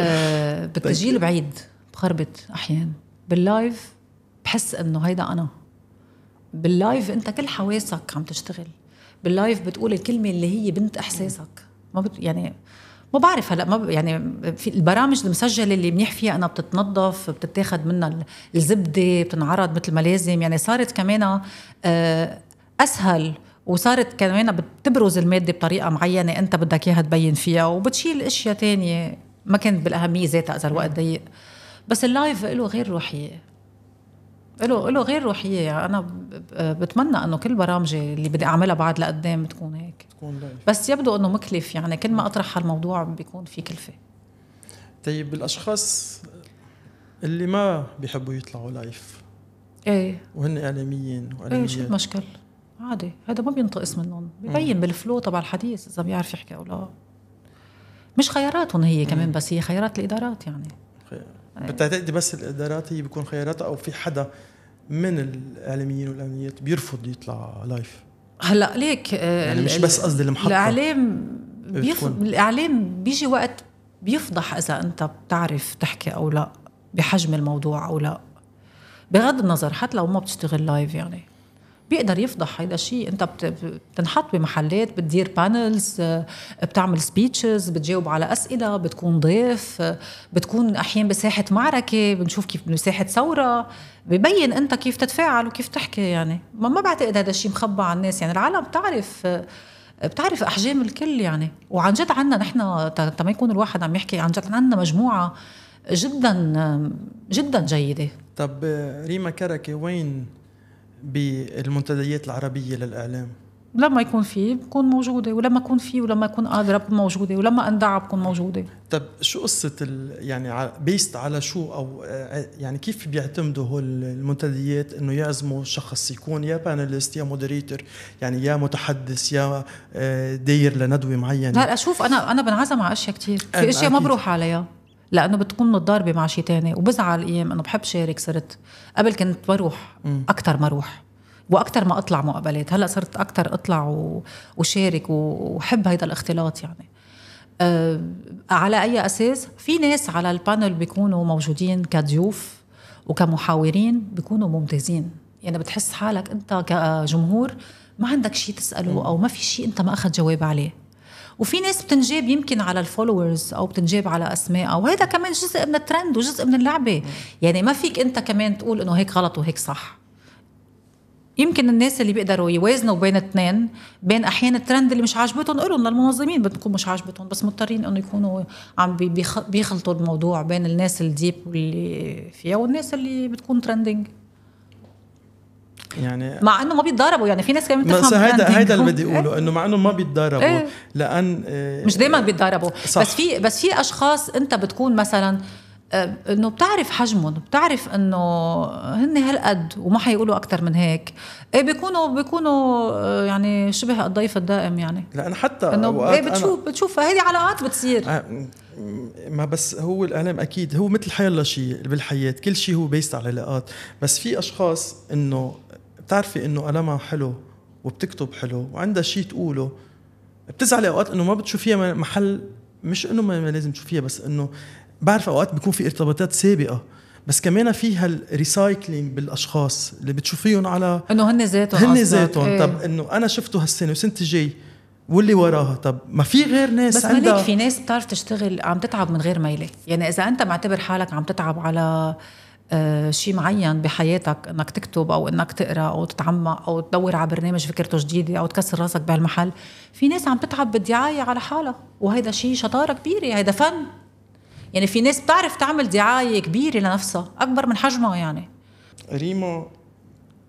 آه، طيب. بالتسجيل بعيد بخربط احيانا باللايف بحس انه هيدا انا باللايف انت كل حواسك عم تشتغل باللايف بتقول الكلمه اللي هي بنت احساسك ما بت يعني ما بعرف هلا ما ب... يعني في البرامج المسجله اللي منيح فيها انا بتتنظف بتتاخذ منها الزبده بتنعرض مثل ما لازم يعني صارت كمان آه، اسهل وصارت كمان بتبرز الماده بطريقه معينه انت بدك اياها تبين فيها وبتشيل اشياء تانية ما كانت بالاهميه ذاتها اذا الوقت ضيق بس اللايف له غير روحيه له له غير روحيه يعني انا بتمنى انه كل برامجي اللي بدي اعملها بعد لقدام تكون هيك تكون لايف بس يبدو انه مكلف يعني كل ما اطرح هالموضوع بيكون في كلفه طيب الاشخاص اللي ما بيحبوا يطلعوا لايف ايه وهن اعلاميين واعلاميين ايه شو المشكل؟ عادي هذا ما بينتقص منهم بيبين بالفلو تبع الحديث اذا بيعرف يحكي او لا مش خياراتهم هي كمان بس هي خيارات الادارات يعني إيه. بتعتقدي بس الادارات هي بيكون خياراتها او في حدا من الاعلاميين والاعلاميات بيرفض يطلع لايف هلا ليك آه، يعني مش بس قصدي المحطه الاعلام إيه، بيف... الاعلام بيجي وقت بيفضح اذا انت بتعرف تحكي او لا بحجم الموضوع او لا بغض النظر حتى لو ما بتشتغل لايف يعني بيقدر يفضح هذا الشيء انت بتنحط بمحلات بتدير بانلز آه، بتعمل سبيتشز بتجاوب على اسئله بتكون ضيف آه، بتكون احيانا بساحه معركه بنشوف كيف بساحه ثوره ببين انت كيف تتفاعل وكيف تحكي يعني ما, ما بعتقد هذا الشيء مخبى على الناس يعني العالم بتعرف آه، بتعرف احجام الكل يعني وعن جد عندنا نحن تما ما يكون الواحد عم يحكي عن جد عندنا مجموعه جدا جدا جيده طب ريما كركي وين بالمنتديات العربيه للاعلام لما يكون فيه بكون موجودة ولما يكون فيه ولما أكون قادرة بكون موجودة ولما أندعى بكون موجودة طب شو قصة يعني بيست على شو أو آه، يعني كيف بيعتمدوا هول المنتديات إنه يعزموا شخص يكون يا بانلست يا مودريتر يعني يا متحدث يا آه، داير لندوة معينة لا أشوف أنا أنا بنعزم على أشياء كثير في أشياء ما بروح عليها لانه بتكون متضاربه مع شيء تاني وبزعل ايام انه بحب شارك صرت قبل كنت بروح اكثر ما اروح واكثر ما اطلع مقابلات هلا صرت اكثر اطلع و... وشارك وحب هيدا الاختلاط يعني أه على اي اساس في ناس على البانل بيكونوا موجودين كضيوف وكمحاورين بيكونوا ممتازين يعني بتحس حالك انت كجمهور ما عندك شيء تساله او ما في شيء انت ما اخذ جواب عليه وفي ناس بتنجاب يمكن على الفولورز او بتنجاب على اسماء او هيدا كمان جزء من الترند وجزء من اللعبه يعني ما فيك انت كمان تقول انه هيك غلط وهيك صح يمكن الناس اللي بيقدروا يوازنوا بين اثنين بين احيانا الترند اللي مش عاجبتهم لهم للمنظمين بتكون مش عاجبتهم بس مضطرين انه يكونوا عم بيخلطوا الموضوع بين الناس الديب واللي فيها والناس اللي بتكون ترندنج يعني مع انه ما بيتضربوا يعني في ناس كمان بتفهم هيدا هيدا اللي بدي اقوله انه مع انه ما بيتضربوا ايه؟ لان آه، مش دائما بيتضربوا بس في بس في اشخاص انت بتكون مثلا آه، انه بتعرف حجمهم بتعرف انه هن هالقد وما حيقولوا اكثر من هيك ايه بيكونوا بيكونوا آه، يعني شبه الضيف الدائم يعني لان حتى انه ايه بتشوف بتشوف هذه علاقات بتصير ما بس هو الاعلام اكيد هو مثل حي الله شيء بالحياه كل شيء هو بيست على علاقات بس في اشخاص انه بتعرفي انه قلمها حلو وبتكتب حلو وعندها شيء تقوله بتزعلي اوقات انه ما بتشوفيها محل مش انه ما لازم تشوفيها بس انه بعرف اوقات بيكون في ارتباطات سابقه بس كمان في هالريسايكلينج بالاشخاص اللي بتشوفيهم على انه هن ذاتهم هن ذاتهم ايه. طب انه انا شفته هالسنه وسنت جاي واللي وراها طب ما في غير ناس بس عندها في ناس بتعرف تشتغل عم تتعب من غير ميله يعني اذا انت معتبر حالك عم تتعب على آه، شيء معين بحياتك انك تكتب او انك تقرا او تتعمق او تدور على برنامج فكرته جديده او تكسر راسك بهالمحل في ناس عم تتعب بالدعايه على حالها وهيدا شيء شطاره كبيره هيدا فن يعني في ناس بتعرف تعمل دعايه كبيره لنفسها اكبر من حجمها يعني ريما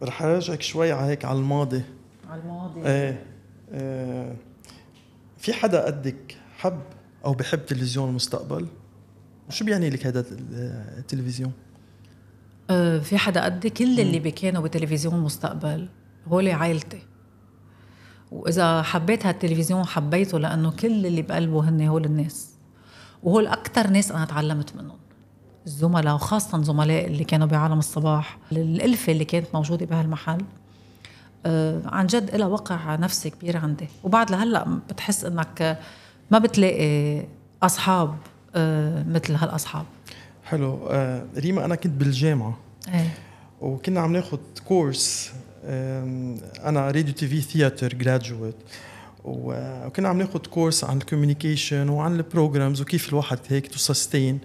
رح اراجعك شوي على هيك على الماضي على الماضي ايه, ايه في حدا قدك حب او بحب تلفزيون المستقبل شو بيعني لك هذا آه، التلفزيون آه، في حدا قدي كل اللي بكانوا بتلفزيون مستقبل هول عائلتي واذا حبيت هالتلفزيون حبيته لانه كل اللي بقلبه هن هول الناس وهول اكثر ناس انا تعلمت منهم الزملاء وخاصة زملاء اللي كانوا بعالم الصباح الألفة اللي كانت موجودة بهالمحل آه عن جد إلها وقع نفسي كبير عندي وبعد لهلا بتحس انك ما بتلاقي أصحاب آه مثل هالأصحاب حلو آه، ريما انا كنت بالجامعه ايه وكنا عم ناخذ كورس انا راديو تي في ثياتر جراديويت وكنا عم ناخذ كورس عن الكوميونيكيشن وعن البروجرامز وكيف الواحد هيك تو سستين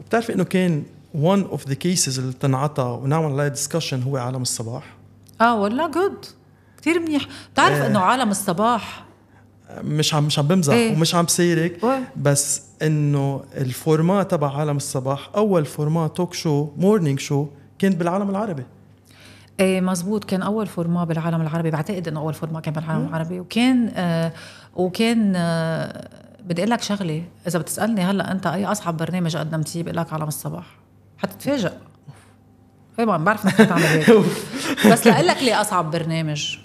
وبتعرفي انه كان ون اوف ذا كيسز اللي تنعطى ونعمل عليها ديسكشن هو عالم الصباح اه والله جود كثير منيح بتعرف آه انه عالم الصباح مش عم مش عم بمزح ايه؟ ومش عم بسيرك بس انه الفورما تبع عالم الصباح اول فورما توك شو مورنينج شو كان بالعالم العربي ايه مزبوط كان اول فورما بالعالم العربي بعتقد انه اول فورما كان بالعالم م. العربي وكان آه وكان آه بدي اقول لك شغله اذا بتسالني هلا انت اي اصعب برنامج قدمتيه بقول لك عالم الصباح حتتفاجئ ايه ما بعرف انك تعمل هيك بس لاقول لك ليه اصعب برنامج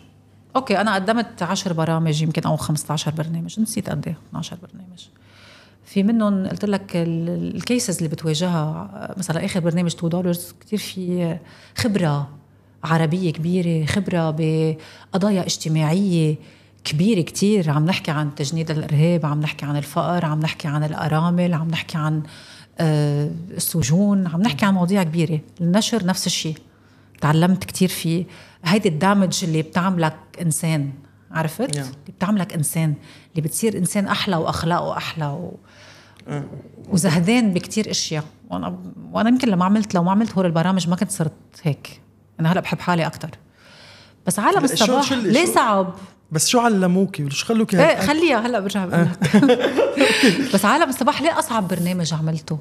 اوكي انا قدمت 10 برامج يمكن او 15 برنامج نسيت قد ايه 12 برنامج في منهم قلت لك الكيسز اللي بتواجهها مثلا اخر برنامج 2 دولارز كثير في خبره عربيه كبيره خبره بقضايا اجتماعيه كبيره كتير عم نحكي عن تجنيد الارهاب عم نحكي عن الفقر عم نحكي عن الارامل عم نحكي عن آه، السجون عم نحكي عن مواضيع كبيره النشر نفس الشيء تعلمت كتير فيه هيدي الدامج اللي بتعملك انسان عرفت؟ yeah. اللي بتعملك انسان اللي بتصير انسان احلى واخلاقه احلى و... Mm. وزهدان بكتير اشياء وانا وانا يمكن لما عملت لو ما عملت هول البرامج ما كنت صرت هيك انا هلا بحب حالي اكثر بس عالم الصباح ليه صعب؟ بس شو علموكي؟ شو خلوكي ايه خليها هلا برجع آه. بقول لك بس عالم الصباح ليه اصعب برنامج عملته؟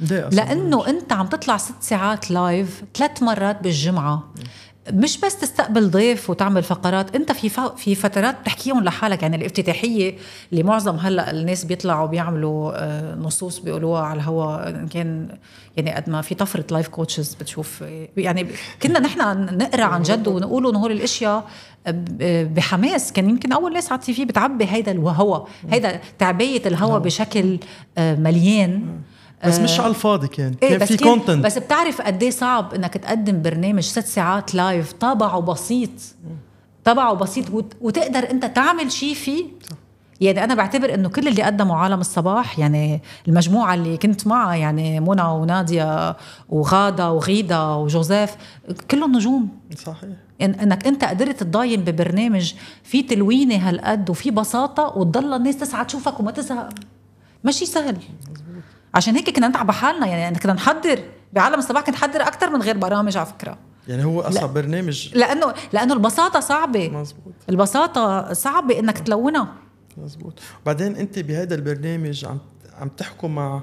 ليه أصعب لانه برنامج. انت عم تطلع ست ساعات لايف ثلاث مرات بالجمعه mm. مش بس تستقبل ضيف وتعمل فقرات انت في في فترات بتحكيهم لحالك يعني الافتتاحيه اللي معظم هلا الناس بيطلعوا بيعملوا آه، نصوص بيقولوها على الهواء ان كان يعني قد ما في طفره لايف كوتشز بتشوف آه، يعني كنا نحن نقرا عن جد ونقول انه هول الاشياء آه، بحماس كان يمكن اول ناس على التي في بتعبي هيدا الهوى هيدا تعبئه الهوى بشكل مليان بس مش آه، على الفاضي كان إيه كان في كونتنت بس بتعرف قد ايه صعب انك تقدم برنامج ست ساعات لايف طابعه بسيط طابعه بسيط وتقدر انت تعمل شيء فيه يعني انا بعتبر انه كل اللي قدموا عالم الصباح يعني المجموعه اللي كنت معها يعني منى وناديه وغاده وغيده وجوزيف كلهم نجوم صحيح يعني انك انت قدرت تضاين ببرنامج في تلوينه هالقد وفي بساطه وتضل الناس تسعى تشوفك وما تزهق ماشي سهل عشان هيك كنا نتعب حالنا يعني كنا نحضر بعالم الصباح كنت حضر اكثر من غير برامج على فكره يعني هو اصعب لا. برنامج لانه لانه البساطه صعبه مزبوط. البساطه صعبه انك تلونها مزبوط وبعدين انت بهذا البرنامج عم عم تحكوا مع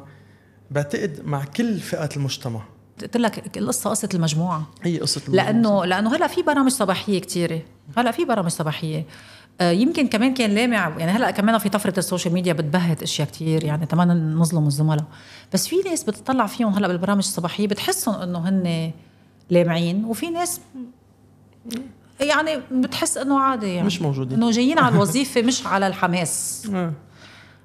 بعتقد مع كل فئه المجتمع قلت لك القصه قصه المجموعه هي قصه المجموعه لانه لانه هلا في برامج صباحيه كثيره هلا في برامج صباحيه آه، يمكن كمان كان لامع يعني هلا كمان في طفره السوشيال ميديا بتبهت اشياء كتير يعني كمان نظلم الزملاء بس في ناس بتطلع فيهم هلا بالبرامج الصباحيه بتحسهم انه هن لامعين وفي ناس يعني بتحس انه عادي يعني مش موجودين انه جايين على الوظيفه مش على الحماس آه.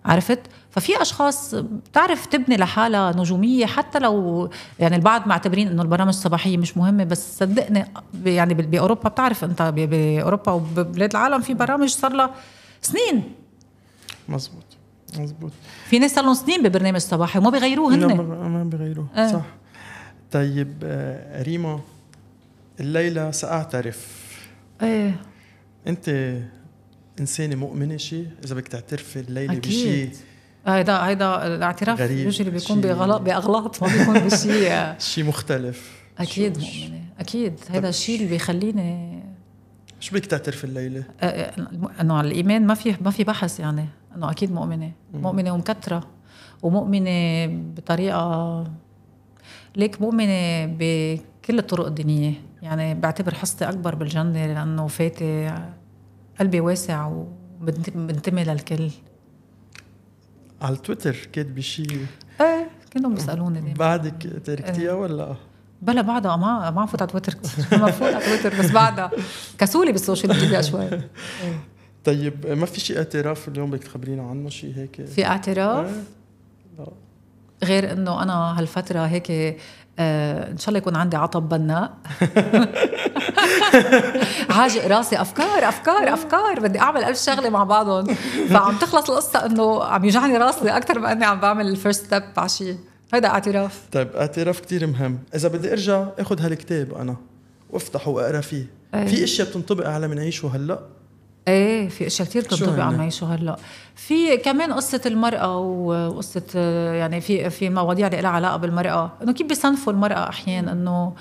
عرفت ففي اشخاص بتعرف تبني لحالها نجوميه حتى لو يعني البعض معتبرين انه البرامج الصباحيه مش مهمه بس صدقني يعني باوروبا بتعرف انت باوروبا وببلاد العالم في برامج صار لها سنين مزبوط مزبوط في ناس صار لهم سنين ببرنامج صباحي وما بيغيروه هن ما بيغيروه آه. صح طيب آه، ريما الليله ساعترف ايه انت انسانه مؤمنه شيء اذا بدك تعترفي الليله بشيء هيدا هيدا الاعتراف يجري بيكون بغلط باغلاط ما بيكون بشيء شيء مختلف اكيد مؤمنه اكيد هيدا الشيء اللي بيخليني شو بدك تعترف الليله؟ انه على الايمان ما في ما في بحث يعني انه اكيد مؤمنه مؤمنه ومكتره ومؤمنه بطريقه ليك مؤمنه بكل الطرق الدينيه يعني بعتبر حصتي اكبر بالجنه لانه فاتي قلبي واسع وبنتمي للكل على تويتر كاتبه شيء ايه كانوا بيسالوني دايما بعدك تركتيها إيه. ولا بلا بعدها ما ما عم فوت على تويتر كثير ما فوت على تويتر بس بعدها كسولي بالسوشيال ميديا شوي طيب ما في شيء اعتراف اليوم بدك تخبرينا عنه شيء هيك في اعتراف؟ إيه. لا غير انه انا هالفتره هيك آه ان شاء الله يكون عندي عطب بناء عاجق راسي افكار افكار افكار بدي اعمل ألف شغله مع بعضهم فعم تخلص القصه انه عم يوجعني راسي اكثر ما اني عم بعمل الفيرست ستيب على شيء هيدا اعتراف طيب اعتراف كثير مهم اذا بدي ارجع اخذ هالكتاب انا وافتحه واقرا فيه أيه. في اشياء بتنطبق على منعيشه هلا ايه في اشياء كثير بتنطبق عم نعيشه هلا في كمان قصه المراه وقصه يعني في في مواضيع اللي لها علاقه بالمراه انه كيف بيصنفوا المراه احيانا انه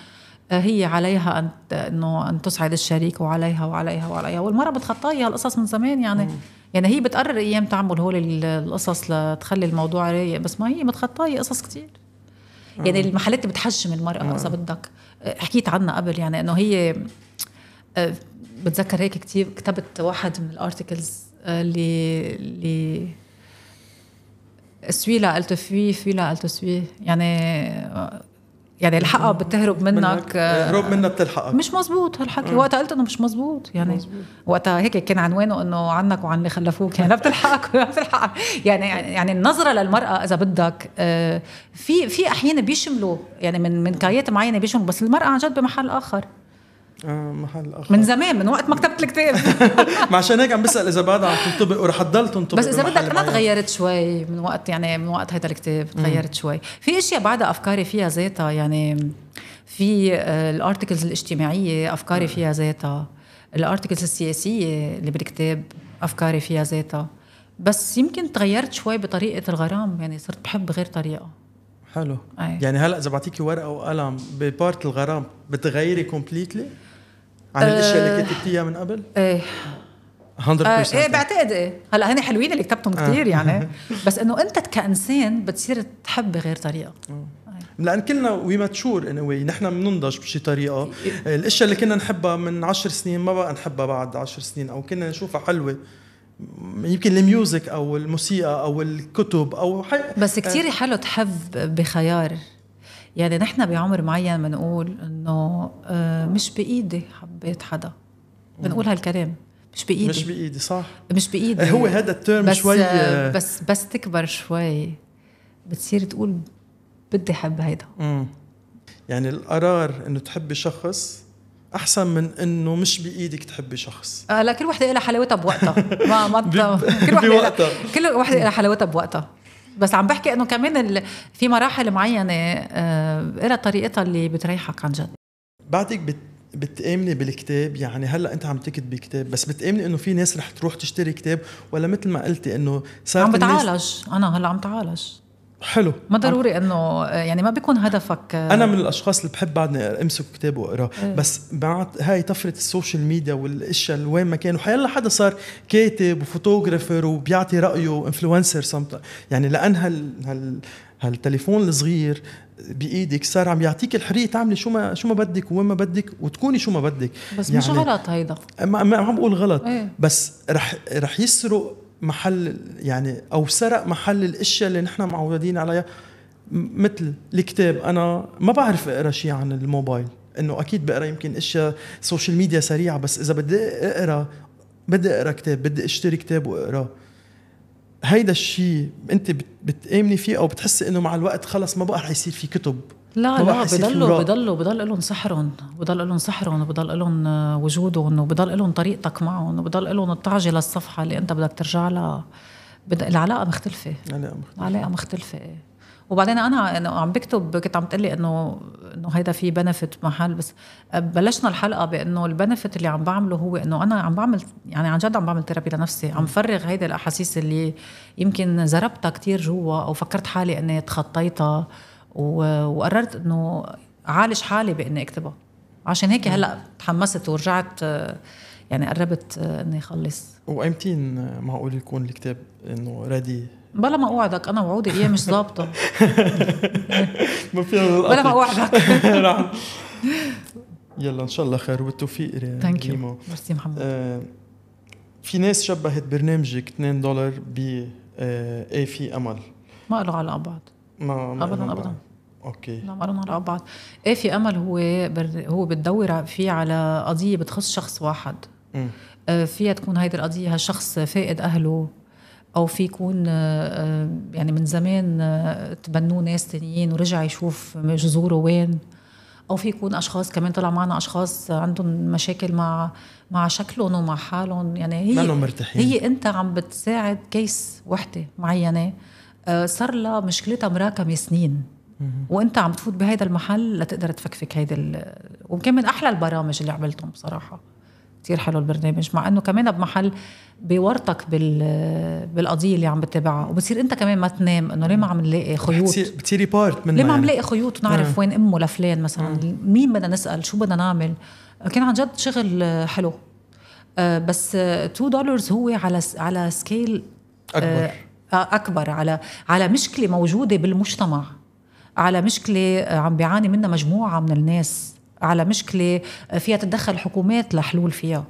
هي عليها ان انه ان تسعد الشريك وعليها وعليها وعليها والمراه بتخطاها هالقصص من زمان يعني م. يعني هي بتقرر ايام تعمل هول القصص لتخلي الموضوع رايق بس ما هي متخطاية قصص كثير يعني المحلات اللي بتحجم المراه اذا بدك حكيت عنها قبل يعني انه هي آه، بتذكر هيك كتير كتبت واحد من الارتكلز آه، اللي اللي سوي لا قلت فوي في لا قلت سوي يعني آه، يعني الحقها بتهرب منك آه، بتهرب منها بتلحقك مش مزبوط هالحكي وقتها قلت انه مش مزبوط يعني وقتها هيك كان عنوانه انه عنك وعن اللي خلفوك يعني بتلحقك بتلحقك يعني يعني النظره للمراه اذا بدك في في احيانا بيشملوا يعني من من كايات معينه بيشملوا بس المراه عن جد بمحل اخر آه محل اخر من زمان من وقت ما كتبت الكتاب ما عشان هيك عم بسال اذا بعد عم تنطبق ورح تضل تنطبق بس اذا بدك انا تغيرت شوي من وقت يعني من وقت هيدا الكتاب تغيرت شوي في اشياء بعدها افكاري فيها ذاتها يعني في آه، الارتكلز الاجتماعيه افكاري فيها ذاتها الارتكلز السياسيه اللي بالكتاب افكاري فيها ذاتها بس يمكن تغيرت شوي بطريقه الغرام يعني صرت بحب غير طريقه حلو أي. يعني هلا اذا بعطيكي ورقه وقلم ببارت الغرام بتغيري كومبليتلي عن آه، الاشياء اللي كتبتيها من قبل؟ ايه 100% آه، ايه بعتقد ايه هلا هن حلوين اللي كتبتهم آه. كثير يعني بس انه انت كانسان بتصير تحب بغير طريقه لان كلنا وي ماتشور ان واي نحن بننضج بشي طريقه الاشياء اللي كنا نحبها من 10 سنين ما بقى نحبها بعد 10 سنين او كنا نشوفها حلوه يمكن الميوزك او الموسيقى او الكتب او حي... بس كثير حلو تحب بخيار يعني نحن بعمر معين بنقول انه آه، مش بايدي حبيت حدا بنقول هالكلام مش بايدي مش بايدي صح مش بايدي هو هذا الترم بس شوي آه، آه، بس بس تكبر شوي بتصير تقول بدي حب هيدا يعني القرار انه تحبي شخص احسن من انه مش بايدك تحبي شخص آه لا كل وحده لها حلاوتها بوقتها ما ما كل وحده كل وحده لها حلاوتها بوقتها بس عم بحكي انه كمان في مراحل معينه آه، إلى طريقتها اللي بتريحك عن جد بعدك بت بتآمني بالكتاب يعني هلا انت عم تكتبي كتاب بس بتآمني انه في ناس رح تروح تشتري كتاب ولا مثل ما قلتي انه صار عم بتعالج الناس... انا هلا عم تعالج حلو ما ضروري انه يعني ما بيكون هدفك آه. انا من الاشخاص اللي بحب بعدني امسك كتاب واقراه إيه. بس بعد هاي طفره السوشيال ميديا والاشياء وين ما كانوا حيلا حدا صار كاتب وفوتوغرافر وبيعطي رايه انفلونسر يعني لان هال هال هالتليفون الصغير بايدك صار عم يعطيك الحريه تعملي شو ما شو ما بدك وين ما بدك وتكوني شو ما بدك بس يعني مش غلط هيدا ما, ما عم بقول غلط ايه؟ بس رح رح يسرق محل يعني او سرق محل الاشياء اللي نحن معودين عليها مثل الكتاب انا ما بعرف اقرا شيء عن الموبايل انه اكيد بقرا يمكن اشياء سوشيال ميديا سريعه بس اذا بدي اقرا بدي اقرا كتاب بدي اشتري كتاب واقراه هيدا الشيء انت بتامني فيه او بتحسي انه مع الوقت خلص ما بقى رح يصير في كتب لا لا بضلوا بضلوا بضل لهم سحرهم بضل لهم سحرهم وبضل لهم آه، وجودهم وبضل لهم طريقتك معهم وبضل لهم الطعجه للصفحه اللي انت بدك ترجع لها بد... العلاقه مختلفه العلاقه مختلفه العلاقه مختلفه إيه. وبعدين انا عم بكتب كنت عم تقلي انه انه هيدا في بنفت محل بس آه، بلشنا الحلقه بانه البنفت اللي عم بعمله هو انه انا عم بعمل يعني عن جد عم بعمل ثيرابي لنفسي عم فرغ هيدي الاحاسيس اللي يمكن زربتها كتير جوا او فكرت حالي اني تخطيتها وقررت انه اعالج حالي باني اكتبها عشان هيك هلا تحمست ورجعت يعني قربت آه، اني اخلص وايمتين معقول يكون الكتاب انه ريدي بلا ما اوعدك انا وعودي اياه مش ظابطه ما في بلا ما اوعدك نعم. يلا ان شاء الله خير والتوفيق ثانك يو ميرسي محمد آه، في ناس شبهت برنامجك 2 دولار ب ايه في امل ما له علاقه بعض ما ابدا ابدا اوكي دورنا على بعض ايه في امل هو بر... هو بتدور فيه على قضيه بتخص شخص واحد آه فيها تكون هيدي القضيه هالشخص فاقد اهله او في يكون آه، آه، يعني من زمان آه، تبنوه ناس تانيين ورجع يشوف جذوره وين او في يكون اشخاص كمان طلع معنا اشخاص عندهم مشاكل مع مع شكلهم ومع حالهم يعني هي مرتاحين هي انت عم بتساعد كيس وحده معينه صار لها مشكلتها مراكمه سنين وانت عم تفوت بهيدا المحل لتقدر تفكفك هيدا ال... وكان من احلى البرامج اللي عملتهم بصراحه كثير حلو البرنامج مع انه كمان بمحل بورطك بال بالقضيه اللي عم بتتابعها وبصير انت كمان ما تنام انه ليه ما عم نلاقي خيوط بتصيري بارت من ليه ما عم نلاقي خيوط نعرف وين امه لفلان مثلا مين بدنا نسال شو بدنا نعمل كان عن جد شغل حلو آه، بس 2 دولارز هو على على سكيل آه، اكبر آه، اكبر على على مشكله موجوده بالمجتمع على مشكله آه، عم بيعاني منها مجموعه من الناس على مشكله آه، فيها تتدخل الحكومات لحلول فيها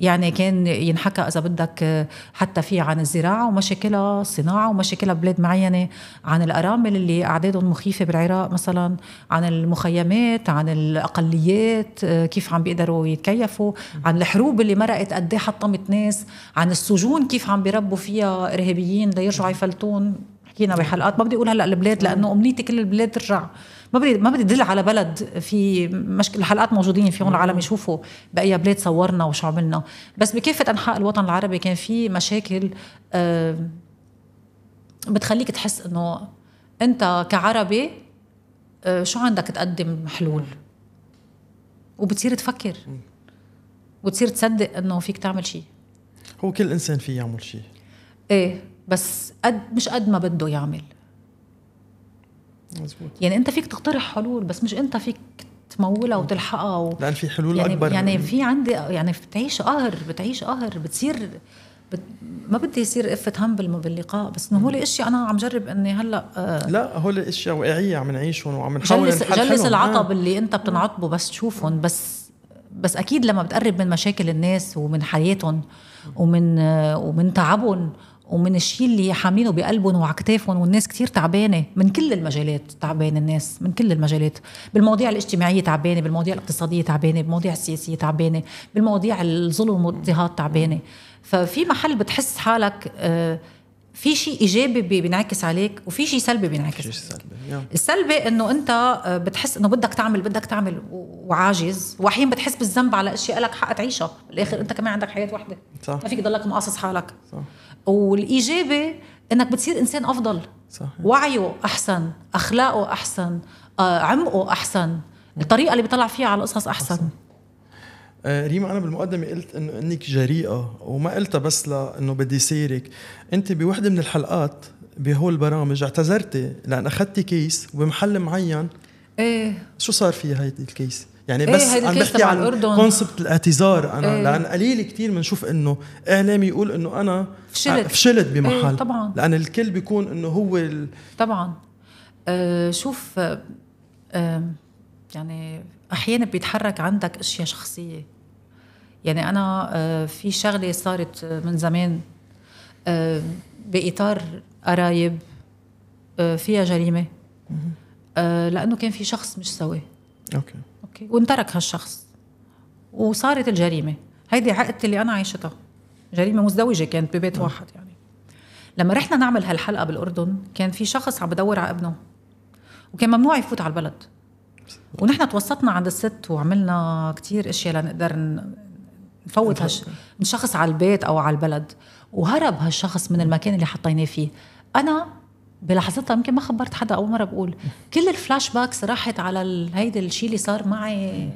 يعني كان ينحكى اذا بدك آه، حتى في عن الزراعه ومشاكلها الصناعه ومشاكلها ببلاد معينه عن الارامل اللي اعدادهم مخيفه بالعراق مثلا عن المخيمات عن الاقليات كيف عم بيقدروا يتكيفوا عن الحروب اللي مرقت قد إيه حطمت ناس عن السجون كيف عم بيربوا فيها ارهابيين ليرجعوا يفلتون حكينا بحلقات ما بدي اقول هلا البلاد لانه امنيتي كل البلاد ترجع ما بدي ما بدي دل على بلد في مشكله الحلقات موجودين فيهم العالم يشوفوا باي بلاد صورنا وشو عملنا بس بكافه انحاء الوطن العربي كان في مشاكل آه، بتخليك تحس انه انت كعربي آه، شو عندك تقدم حلول وبتصير تفكر وتصير تصدق انه فيك تعمل شيء هو كل انسان فيه يعمل شيء ايه بس قد مش قد ما بده يعمل مزبوط. يعني انت فيك تقترح حلول بس مش انت فيك تمولها وتلحقها و... لان في حلول يعني اكبر يعني في عندي يعني بتعيش قهر بتعيش قهر بتصير بت... ما بدي يصير قفه هم باللقاء بس انه هول اشياء انا عم جرب اني هلا آه لا هول اشياء واقعيه عم نعيشهم وعم نحاول جلس, جلس العطب آه. اللي انت بتنعطبه بس تشوفهم بس بس اكيد لما بتقرب من مشاكل الناس ومن حياتهم ومن آه ومن تعبهم ومن الشيء اللي حاملينه بقلبهم وعلى والناس كتير تعبانه من كل المجالات تعبانه الناس من كل المجالات بالمواضيع الاجتماعيه تعبانه بالمواضيع الاقتصاديه تعبانه بالمواضيع السياسيه تعبانه بالمواضيع الظلم والاضطهاد تعبانه ففي محل بتحس حالك آه، في شيء ايجابي بينعكس عليك وفي شيء سلبي بينعكس عليك السلبي انه انت آه، بتحس انه بدك تعمل بدك تعمل وعاجز واحيانا بتحس بالذنب على اشياء لك حق تعيشها بالاخر انت كمان عندك حياه وحده صح ما فيك تضلك مقاصص حالك صح والايجابي انك بتصير انسان افضل صح. وعيه احسن اخلاقه احسن آه، عمقه احسن الطريقه اللي بيطلع فيها على القصص احسن, آه، ريما انا بالمقدمه قلت انه انك جريئه وما قلتها بس لانه بدي سيرك انت بوحده من الحلقات بهول البرامج اعتذرتي لان اخذتي كيس وبمحل معين ايه شو صار فيها هيدي الكيس؟ يعني إيه، بس إيه عم بحكي عن كونسبت الاعتذار انا إيه؟ لان قليل كثير بنشوف انه اعلامي يقول انه انا فشلت فشلت بمحل إيه طبعا لان الكل بيكون انه هو ال... طبعا أه شوف أه يعني احيانا بيتحرك عندك اشياء شخصيه يعني انا أه في شغله صارت من زمان أه باطار قرايب أه فيها جريمه أه لانه كان في شخص مش سوي اوكي اوكي وانترك هالشخص وصارت الجريمه هيدي عقدتي اللي انا عايشتها جريمه مزدوجه كانت ببيت واحد يعني لما رحنا نعمل هالحلقه بالاردن كان في شخص عم بدور على ابنه وكان ممنوع يفوت على البلد ونحن توسطنا عند الست وعملنا كتير اشياء لنقدر نفوت هش... نشخص على البيت او على البلد وهرب هالشخص من المكان اللي حطيناه فيه انا بلحظتها يمكن ما خبرت حدا اول مره بقول كل الفلاش باكس راحت على هيدا الشيء اللي صار معي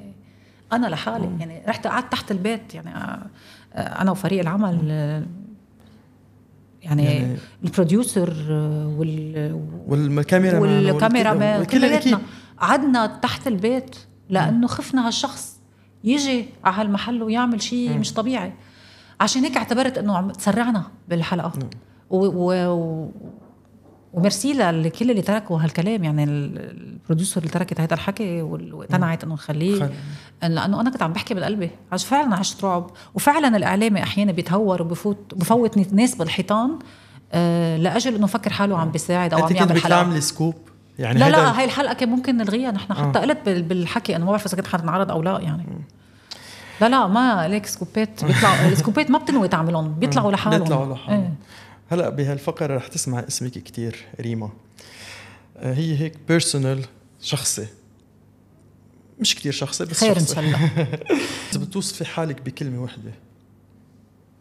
انا لحالي يعني رحت قعدت تحت البيت يعني آه، آه، انا وفريق العمل آه، يعني, يعني البروديوسر وال والكاميرا والكاميرا مان كلنا قعدنا تحت البيت لانه خفنا هالشخص يجي على هالمحل ويعمل شيء مش طبيعي عشان هيك اعتبرت انه تسرعنا بالحلقه و و... و... وميرسي لكل اللي تركوا هالكلام يعني البروديوسر اللي تركت هيدا الحكي واقتنعت انه نخليه لانه انا كنت عم بحكي بالقلب عش فعلا عشت رعب وفعلا الاعلامي احيانا بيتهور وبفوت بفوت ناس بالحيطان آه، لاجل انه فكر حاله عم بيساعد او عم يعمل حلقه بتعمل سكوب يعني لا لا هاي الحلقه كان ممكن نلغيها نحن حتى آه. قلت بالحكي انه ما بعرف اذا كنت حتنعرض او لا يعني لا لا ما ليك سكوبات بيطلعوا السكوبات ما بتنوي تعملهم بيطلعوا لحالهم بيطلعوا لحالهم إيه. هلا بهالفقره رح تسمع اسمك كثير ريما آه، هي هيك بيرسونال شخصي مش كثير شخصي بس خير ان شاء الله اذا بتوصفي حالك بكلمه وحده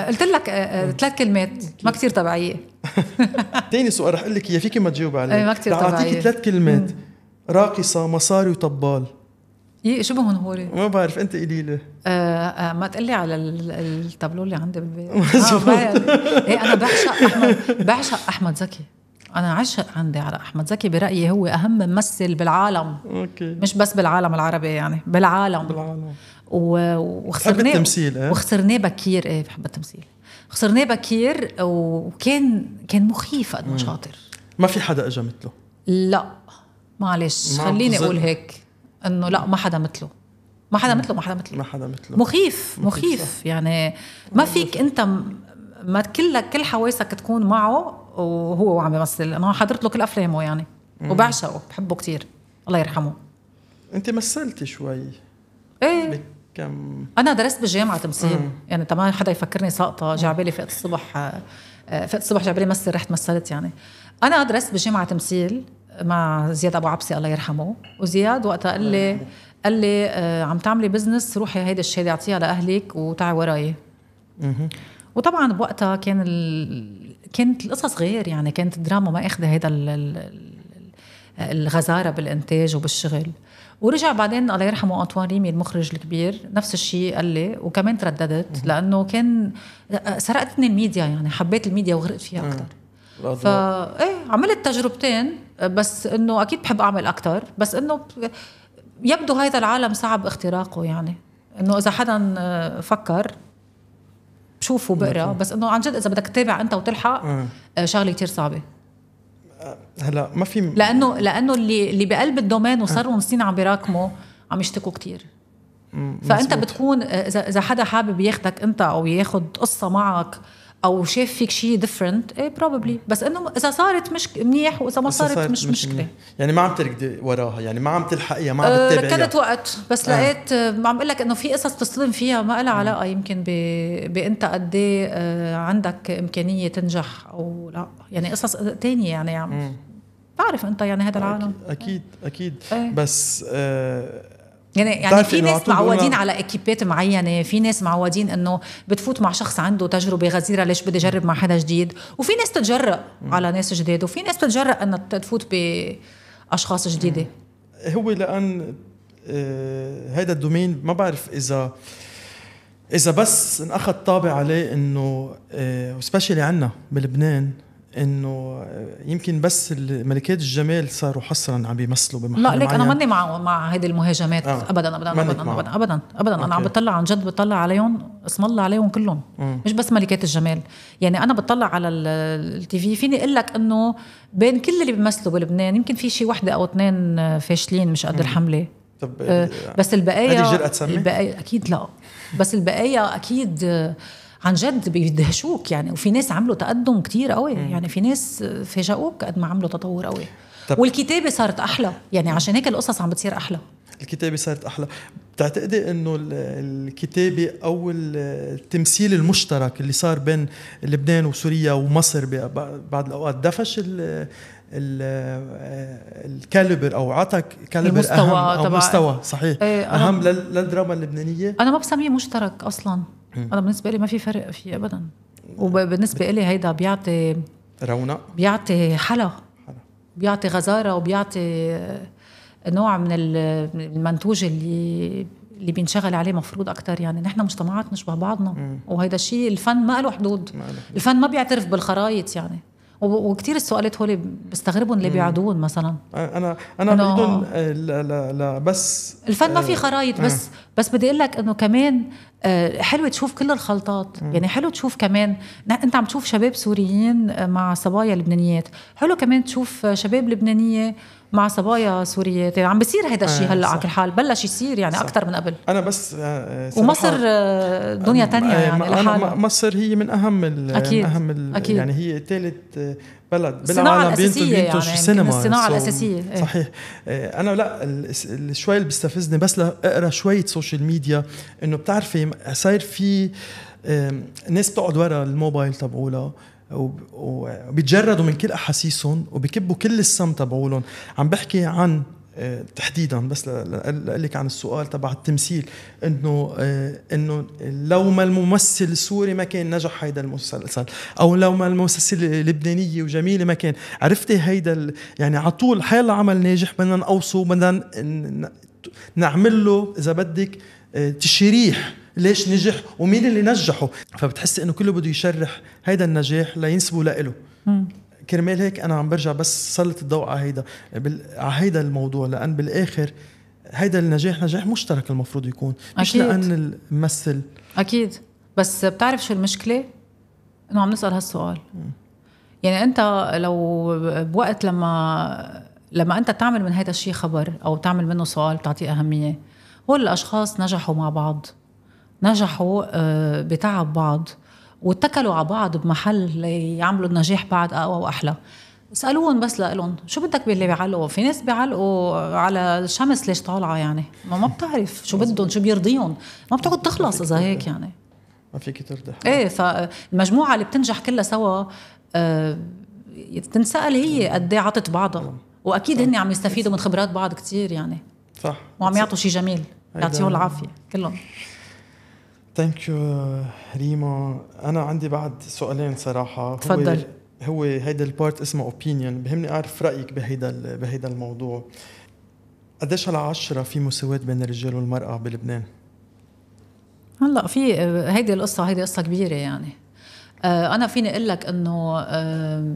قلت لك آه، آه، ثلاث كلمات ما كثير طبيعيه ثاني سؤال رح اقول لك اياه فيكي ما تجاوب عليه إيه، ما كثير طبيعيه ثلاث كلمات راقصه مصاري وطبال ايه بهون هوري؟ ما بعرف انت قولي لي آه آه ما تقلي على التابلو اللي عندي بالبيت آه ايه انا بعشق احمد بعشق احمد زكي انا عشق عندي على احمد زكي برايي هو اهم ممثل بالعالم اوكي مش بس بالعالم العربي يعني بالعالم بالعالم و... وخسرناه التمثيل اه؟ وخسرناه بكير ايه بحب التمثيل خسرناه بكير وكان كان مخيف قد ما شاطر ما في حدا اجى مثله لا معلش خليني اقول هيك انه لا ما حدا مثله ما حدا مثله ما حدا مثله ما حدا مثله مخيف مخيف صح. يعني ما فيك انت ما كلك كل حواسك تكون معه وهو عم يمثل انا حضرت له كل افلامه يعني وبعشقه بحبه كتير الله يرحمه انت مثلتي شوي ايه كم انا درست بالجامعه تمثيل يعني تمام حدا يفكرني ساقطه جعبالي فقت الصبح آه، فقت الصبح جعبالي مثل رحت مثلت يعني انا درست بالجامعه تمثيل مع زياد ابو عبسي الله يرحمه وزياد وقتها قال لي قال لي آه، عم تعملي بزنس روحي هيدا الشهاده اعطيها لاهلك وتعي وراي وطبعا بوقتها كان ال... كانت القصص غير يعني كانت الدراما ما اخذه هيدا ال... الغزاره بالانتاج وبالشغل ورجع بعدين الله يرحمه انطوان ريمي المخرج الكبير نفس الشيء قال لي وكمان ترددت لانه كان آه، آه، سرقتني الميديا يعني حبيت الميديا وغرقت فيها اكثر فا ايه عملت تجربتين بس انه اكيد بحب اعمل اكثر بس انه يبدو هذا العالم صعب اختراقه يعني انه اذا حدا فكر بشوفه بقرا بس انه عن جد اذا بدك تتابع انت وتلحق آه. آه، شغله كثير صعبه هلا ما في لانه لانه اللي اللي بقلب الدومين آه. وصاروا من سنين عم بيراكموا عم يشتكوا كثير فانت بتكون اذا اذا حدا حابب ياخدك انت او ياخد قصه معك او شاف فيك شيء ديفرنت ايه بروبلي بس انه اذا صارت مش منيح واذا ما صارت, صارت مش, مش مشكله يعني ما عم تركضي وراها يعني ما عم تلحقيها ما عم أه، تتابعيها ركضت وقت بس آه. لقيت ما آه، عم بقول لك انه في قصص بتصطدم فيها ما لها آه. علاقه يمكن ب... بانت قد ايه عندك امكانيه تنجح او لا يعني قصص تانية يعني عم يعني بعرف انت يعني هذا العالم اكيد اكيد, أكيد. بس آه يعني يعني في ناس معودين على اكيبات معينه في ناس معودين انه بتفوت مع شخص عنده تجربه غزيره ليش بدي اجرب مع حدا جديد وفي ناس تتجرأ على ناس جداد وفي ناس تتجرأ انها تفوت باشخاص جديده هو لان هذا آه، الدومين ما بعرف اذا اذا بس انأخذ طابع عليه انه آه، سبيشلي عنا بلبنان انه يمكن بس ملكات الجمال صاروا حصرا عم بيمثلوا بمحل لا ليك انا ماني مع مع هيدي المهاجمات آه. ابدا ابدا ابدا ابدا, أبداً, أبداً, انا عم بطلع عن جد بطلع عليهم اسم الله عليهم كلهم م. مش بس ملكات الجمال يعني انا بطلع على التي في فيني اقول لك انه بين كل اللي بيمثلوا بلبنان يمكن في شي وحده او اثنين فاشلين مش قد الحمله طب آه، بس البقايا هذه جرأة تسمي؟ البقايا اكيد لا بس البقايا اكيد عن جد بيدهشوك يعني وفي ناس عملوا تقدم كتير قوي مم. يعني في ناس فاجئوك قد ما عملوا تطور قوي طب والكتابه صارت احلى يعني عشان هيك القصص عم بتصير احلى الكتابه صارت احلى بتعتقدي انه الكتابه او التمثيل المشترك اللي صار بين لبنان وسوريا ومصر بعض الاوقات دفش الكاليبر او عطى كاليبر المستوى أهم أو مستوى صحيح إيه، اهم للدراما اللبنانيه انا ما بسميه مشترك اصلا انا بالنسبه لي ما في فرق فيه ابدا وبالنسبه لي هيدا بيعطي رونق بيعطي حلا بيعطي غزاره وبيعطي نوع من المنتوج اللي اللي بينشغل عليه مفروض اكثر يعني نحن مجتمعات نشبه بعضنا وهيدا الشيء الفن ما له حدود الفن ما بيعترف بالخرايط يعني وكثير السؤالات هول بستغربهم اللي بيعدون مثلا انا انا بدهم آه، لا لا لا بس الفن ما آه، في خرايط بس آه. بس بدي اقول لك انه كمان حلو تشوف كل الخلطات يعني حلو تشوف كمان انت عم تشوف شباب سوريين مع صبايا لبنانيات حلو كمان تشوف شباب لبنانيه مع صبايا سوريات طيب، عم بصير هذا الشيء آه، هلا على كل حال بلش يصير يعني اكثر من قبل انا بس آه، آه، ومصر دنيا تانية يعني لحالها مصر هي من اهم ال أكيد. من اهم الـ أكيد. يعني هي ثالث بلد بالعالم بينتج يعني سينما الصناعه so الاساسيه إيه. صحيح انا لا شوي اللي بيستفزني بس لاقرا شويه سوشيال ميديا انه بتعرفي صاير في ناس بتقعد ورا الموبايل تبعولها وبيتجردوا من كل احاسيسهم وبكبوا كل السم تبعولهم عم بحكي عن آه، تحديدا بس لاقول لك عن السؤال تبع التمثيل انه آه، انه لو ما الممثل السوري ما كان نجح هيدا المسلسل او لو ما الممثله اللبنانيه وجميله ما كان عرفتي هيدا يعني على طول حيلا عمل ناجح بدنا نقوصه بدنا نعمل له اذا بدك آه، تشريح ليش نجح ومين اللي نجحه فبتحسي انه كله بده يشرح هيدا النجاح لينسبه لإله كرمال هيك انا عم برجع بس سلط الضوء على هيدا على هيدا الموضوع لان بالاخر هيدا النجاح نجاح مشترك المفروض يكون مش أكيد. لان الممثل اكيد بس بتعرف شو المشكله انه عم نسال هالسؤال يعني انت لو بوقت لما لما انت تعمل من هذا الشيء خبر او تعمل منه سؤال بتعطيه اهميه هو الاشخاص نجحوا مع بعض نجحوا آه، بتعب بعض واتكلوا على بعض بمحل ليعملوا النجاح بعد اقوى واحلى سالوهم بس لهم شو بدك باللي بيعلقوا في ناس بيعلقوا على الشمس ليش طالعه يعني ما, ما بتعرف شو بدهم شو بيرضيهم ما بتقعد تخلص اذا هيك يعني ما فيك ترضى ايه فالمجموعه اللي بتنجح كلها سوا آه، تنسال هي قد ايه عطت بعضها واكيد هن عم يستفيدوا من خبرات بعض كثير يعني صح وعم يعطوا شيء جميل يعطيهم العافيه كلهم ثانك يو ريما انا عندي بعد سؤالين صراحه تفضل هو هيدا البارت اسمه اوبينيون بهمني اعرف رايك بهيدا بهيدا الموضوع قديش على عشرة في مساواة بين الرجال والمرأة بلبنان؟ هلا في آه، هيدي القصة هيدي قصة كبيرة يعني آه، أنا فيني أقول لك إنه آه،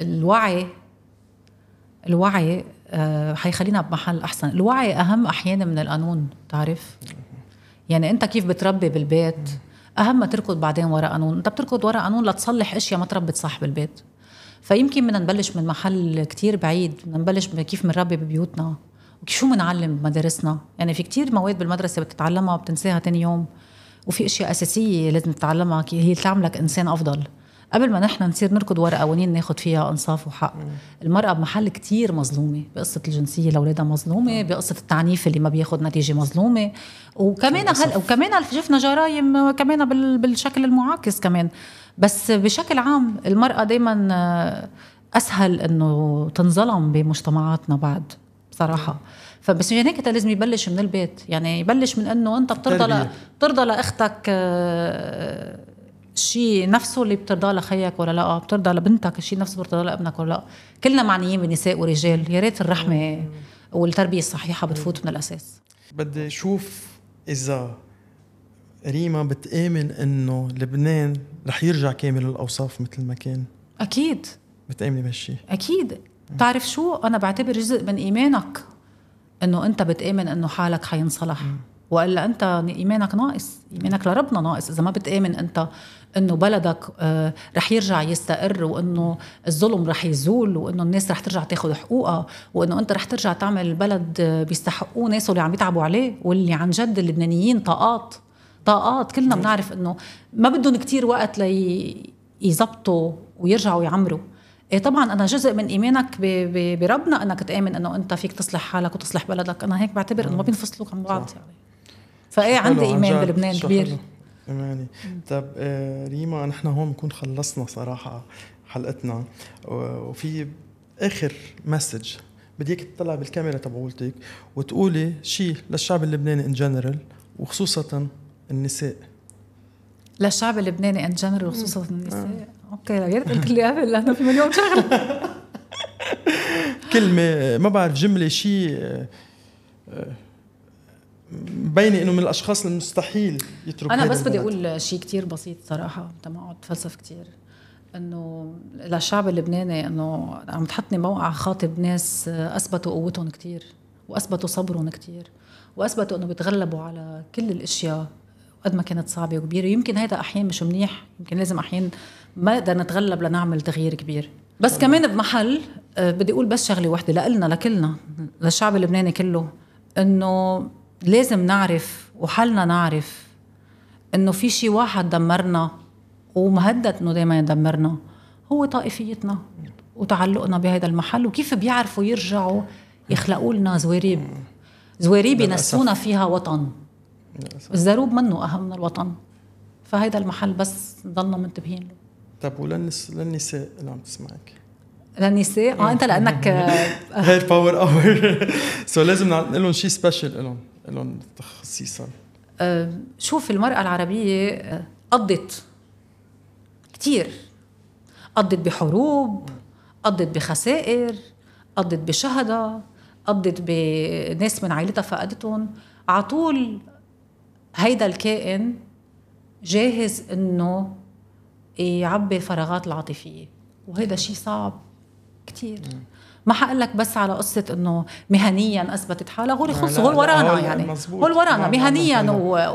الوعي الوعي حيخلينا بمحل أحسن، الوعي أهم أحيانا من القانون تعرف؟ يعني انت كيف بتربي بالبيت اهم ما تركض بعدين ورا قانون انت بتركض ورا قانون لتصلح اشياء ما تربت صح بالبيت فيمكن بدنا نبلش من محل كتير بعيد بدنا نبلش كيف بنربي ببيوتنا وشو بنعلم بمدارسنا يعني في كتير مواد بالمدرسه بتتعلمها وبتنساها تاني يوم وفي اشياء اساسيه لازم تتعلمها هي تعملك انسان افضل قبل ما نحن نصير نركض ورا قوانين ناخد فيها انصاف وحق المراه بمحل كتير مظلومه بقصه الجنسيه لاولادها مظلومه بقصه التعنيف اللي ما بياخد نتيجه مظلومه وكمان هل وكمان شفنا جرايم كمان بالشكل المعاكس كمان بس بشكل عام المراه دائما اسهل انه تنظلم بمجتمعاتنا بعد بصراحه فبس مشان هيك لازم يبلش من البيت يعني يبلش من انه انت بترضى بترضى لاختك الشيء نفسه اللي بترضاه لخيك ولا لا آه، بترضى لبنتك الشيء نفسه بترضاه لابنك ولا لا كلنا معنيين بنساء ورجال يا ريت الرحمه والتربيه الصحيحه بتفوت من الاساس بدي اشوف اذا ريما بتآمن انه لبنان رح يرجع كامل الاوصاف مثل ما كان اكيد بتآمني بهالشيء اكيد بتعرف شو انا بعتبر جزء من ايمانك انه انت بتآمن انه حالك حينصلح والا انت ايمانك ناقص ايمانك لربنا ناقص اذا ما بتامن انت انه بلدك آه، رح يرجع يستقر وانه الظلم رح يزول وانه الناس رح ترجع تاخذ حقوقها وانه انت رح ترجع تعمل بلد آه، بيستحقوه ناسه اللي عم يتعبوا عليه واللي عن جد اللبنانيين طاقات طاقات كلنا بنعرف انه ما بدهم كتير وقت ليظبطوا ويرجعوا يعمروا إيه طبعا انا جزء من ايمانك بربنا انك تامن انه انت فيك تصلح حالك وتصلح بلدك انا هيك بعتبر انه ما بينفصلوك عن بعض يعني فايه عندي ايمان بلبنان كبير إيماني طب آه، ريما نحن هون بنكون خلصنا صراحة حلقتنا وفي آخر مسج بديك تطلع بالكاميرا تبعولتك وتقولي شيء للشعب اللبناني ان جنرال وخصوصا النساء للشعب اللبناني ان جنرال وخصوصا النساء آه. اوكي يا ريت قلت لي قبل لانه في مليون شغله كلمة آه، ما بعرف جملة شيء مبينه انه من الاشخاص المستحيل يتركوا انا بس بدي اقول شيء كثير بسيط صراحه ما اقعد فلسف كثير انه للشعب اللبناني انه عم تحطني موقع خاطب ناس اثبتوا قوتهم كثير واثبتوا صبرهم كثير واثبتوا انه بيتغلبوا على كل الاشياء قد ما كانت صعبه وكبيره يمكن هذا احيان مش منيح يمكن لازم احيان ما نقدر نتغلب لنعمل تغيير كبير بس كمان بمحل آه، بدي اقول بس شغله وحده لنا لكلنا للشعب اللبناني كله انه لازم نعرف وحالنا نعرف انه في شيء واحد دمرنا ومهدد انه دايما يدمرنا هو طائفيتنا وتعلقنا بهذا المحل وكيف بيعرفوا يرجعوا يخلقوا لنا زواريب زواريب ينسونا فيها وطن الزروب منه اهم من الوطن فهيدا المحل بس ضلنا منتبهين له طيب وللنس... للنساء اللي عم تسمعك للنساء اه انت لانك هير باور اور سو لازم نقول لهم شيء سبيشال لهم لهم تخصيصا؟ أه، شوف المرأة العربية أه، قضت كثير قضت بحروب قضت بخسائر قضت بشهداء قضت بناس من عائلتها فقدتهم عطول هيدا الكائن جاهز انه يعبي فراغات العاطفيه وهذا شيء صعب كثير ما حقول لك بس على قصه انه مهنيا اثبتت حالها هو يخص هو ورانا يعني هو ورانا مهنيا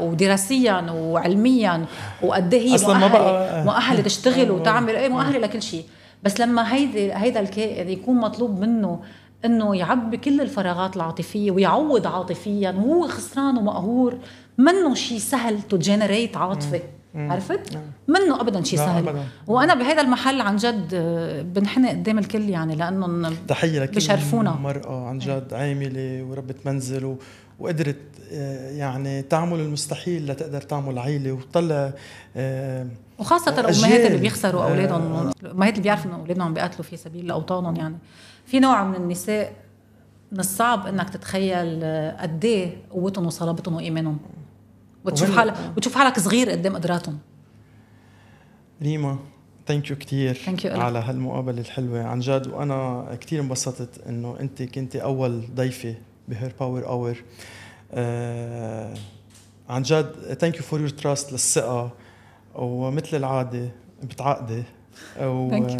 ودراسيا وعلميا وقد ايه مؤهله مؤهله تشتغل أيوة. وتعمل اي مؤهله لكل شيء بس لما هيدي هيدا الكائن يكون مطلوب منه انه يعبي كل الفراغات العاطفيه ويعوض عاطفيا وهو خسران ومقهور منه شيء سهل تو جنريت عاطفه عرفت؟ نعم. منه ابدا شيء سهل أبداً. وانا بهذا المحل عن جد آه، بنحني قدام الكل يعني لانه تحيه لكل بشرفونا مرأة عن جد عامله وربة منزل و... وقدرت آه، يعني تعمل المستحيل لتقدر تعمل عيله وتطلع آه، وخاصة الأمهات اللي بيخسروا أولادهم الأمهات اللي بيعرفوا إنه أولادهم عم بيقتلوا في سبيل لأوطانهم يعني في نوع من النساء من الصعب إنك تتخيل قد إيه قوتهم وصلابتهم وإيمانهم وتشوف حالك وتشوف حالك صغير قدام قدراتهم ريما ثانك يو كثير على هالمقابله الحلوه عن جد وانا كثير انبسطت انه انت كنت اول ضيفه بهير باور اور آه، عن جد ثانك يو فور يور تراست للثقه ومثل العاده بتعقدي أو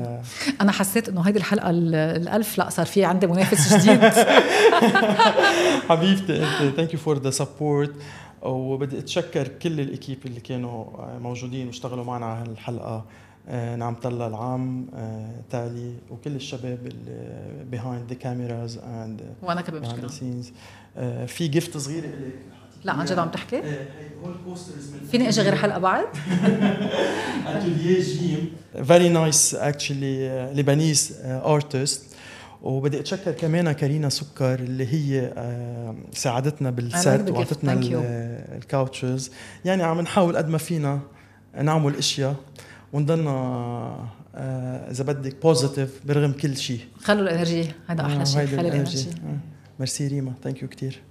انا حسيت انه هيدي الحلقه الالف لا صار في عندي منافس جديد حبيبتي انت ثانك يو فور ذا سبورت وبدي اتشكر كل الاكيب اللي كانوا آه، موجودين واشتغلوا معنا على هالحلقه آه، نعم طلع العام آه، تالي وكل الشباب اللي behind the cameras and وانا كمان بشكرهم في جيفت صغيره لك لا عن جد عم تحكي؟ فيني اجي غير حلقه بعد؟ اتوليي جيم فيري نايس اكشلي ليبانيز ارتست وبدي اتشكر كمان كارينا سكر اللي هي آه، ساعدتنا بالست واعطتنا الكاوتشز يعني عم نحاول قد ما فينا نعمل اشياء ونضلنا آه، اذا بدك بوزيتيف برغم كل شيء خلوا الانرجي هذا احلى آه، شيء خلوا الانرجي ميرسي ريما ثانك يو كثير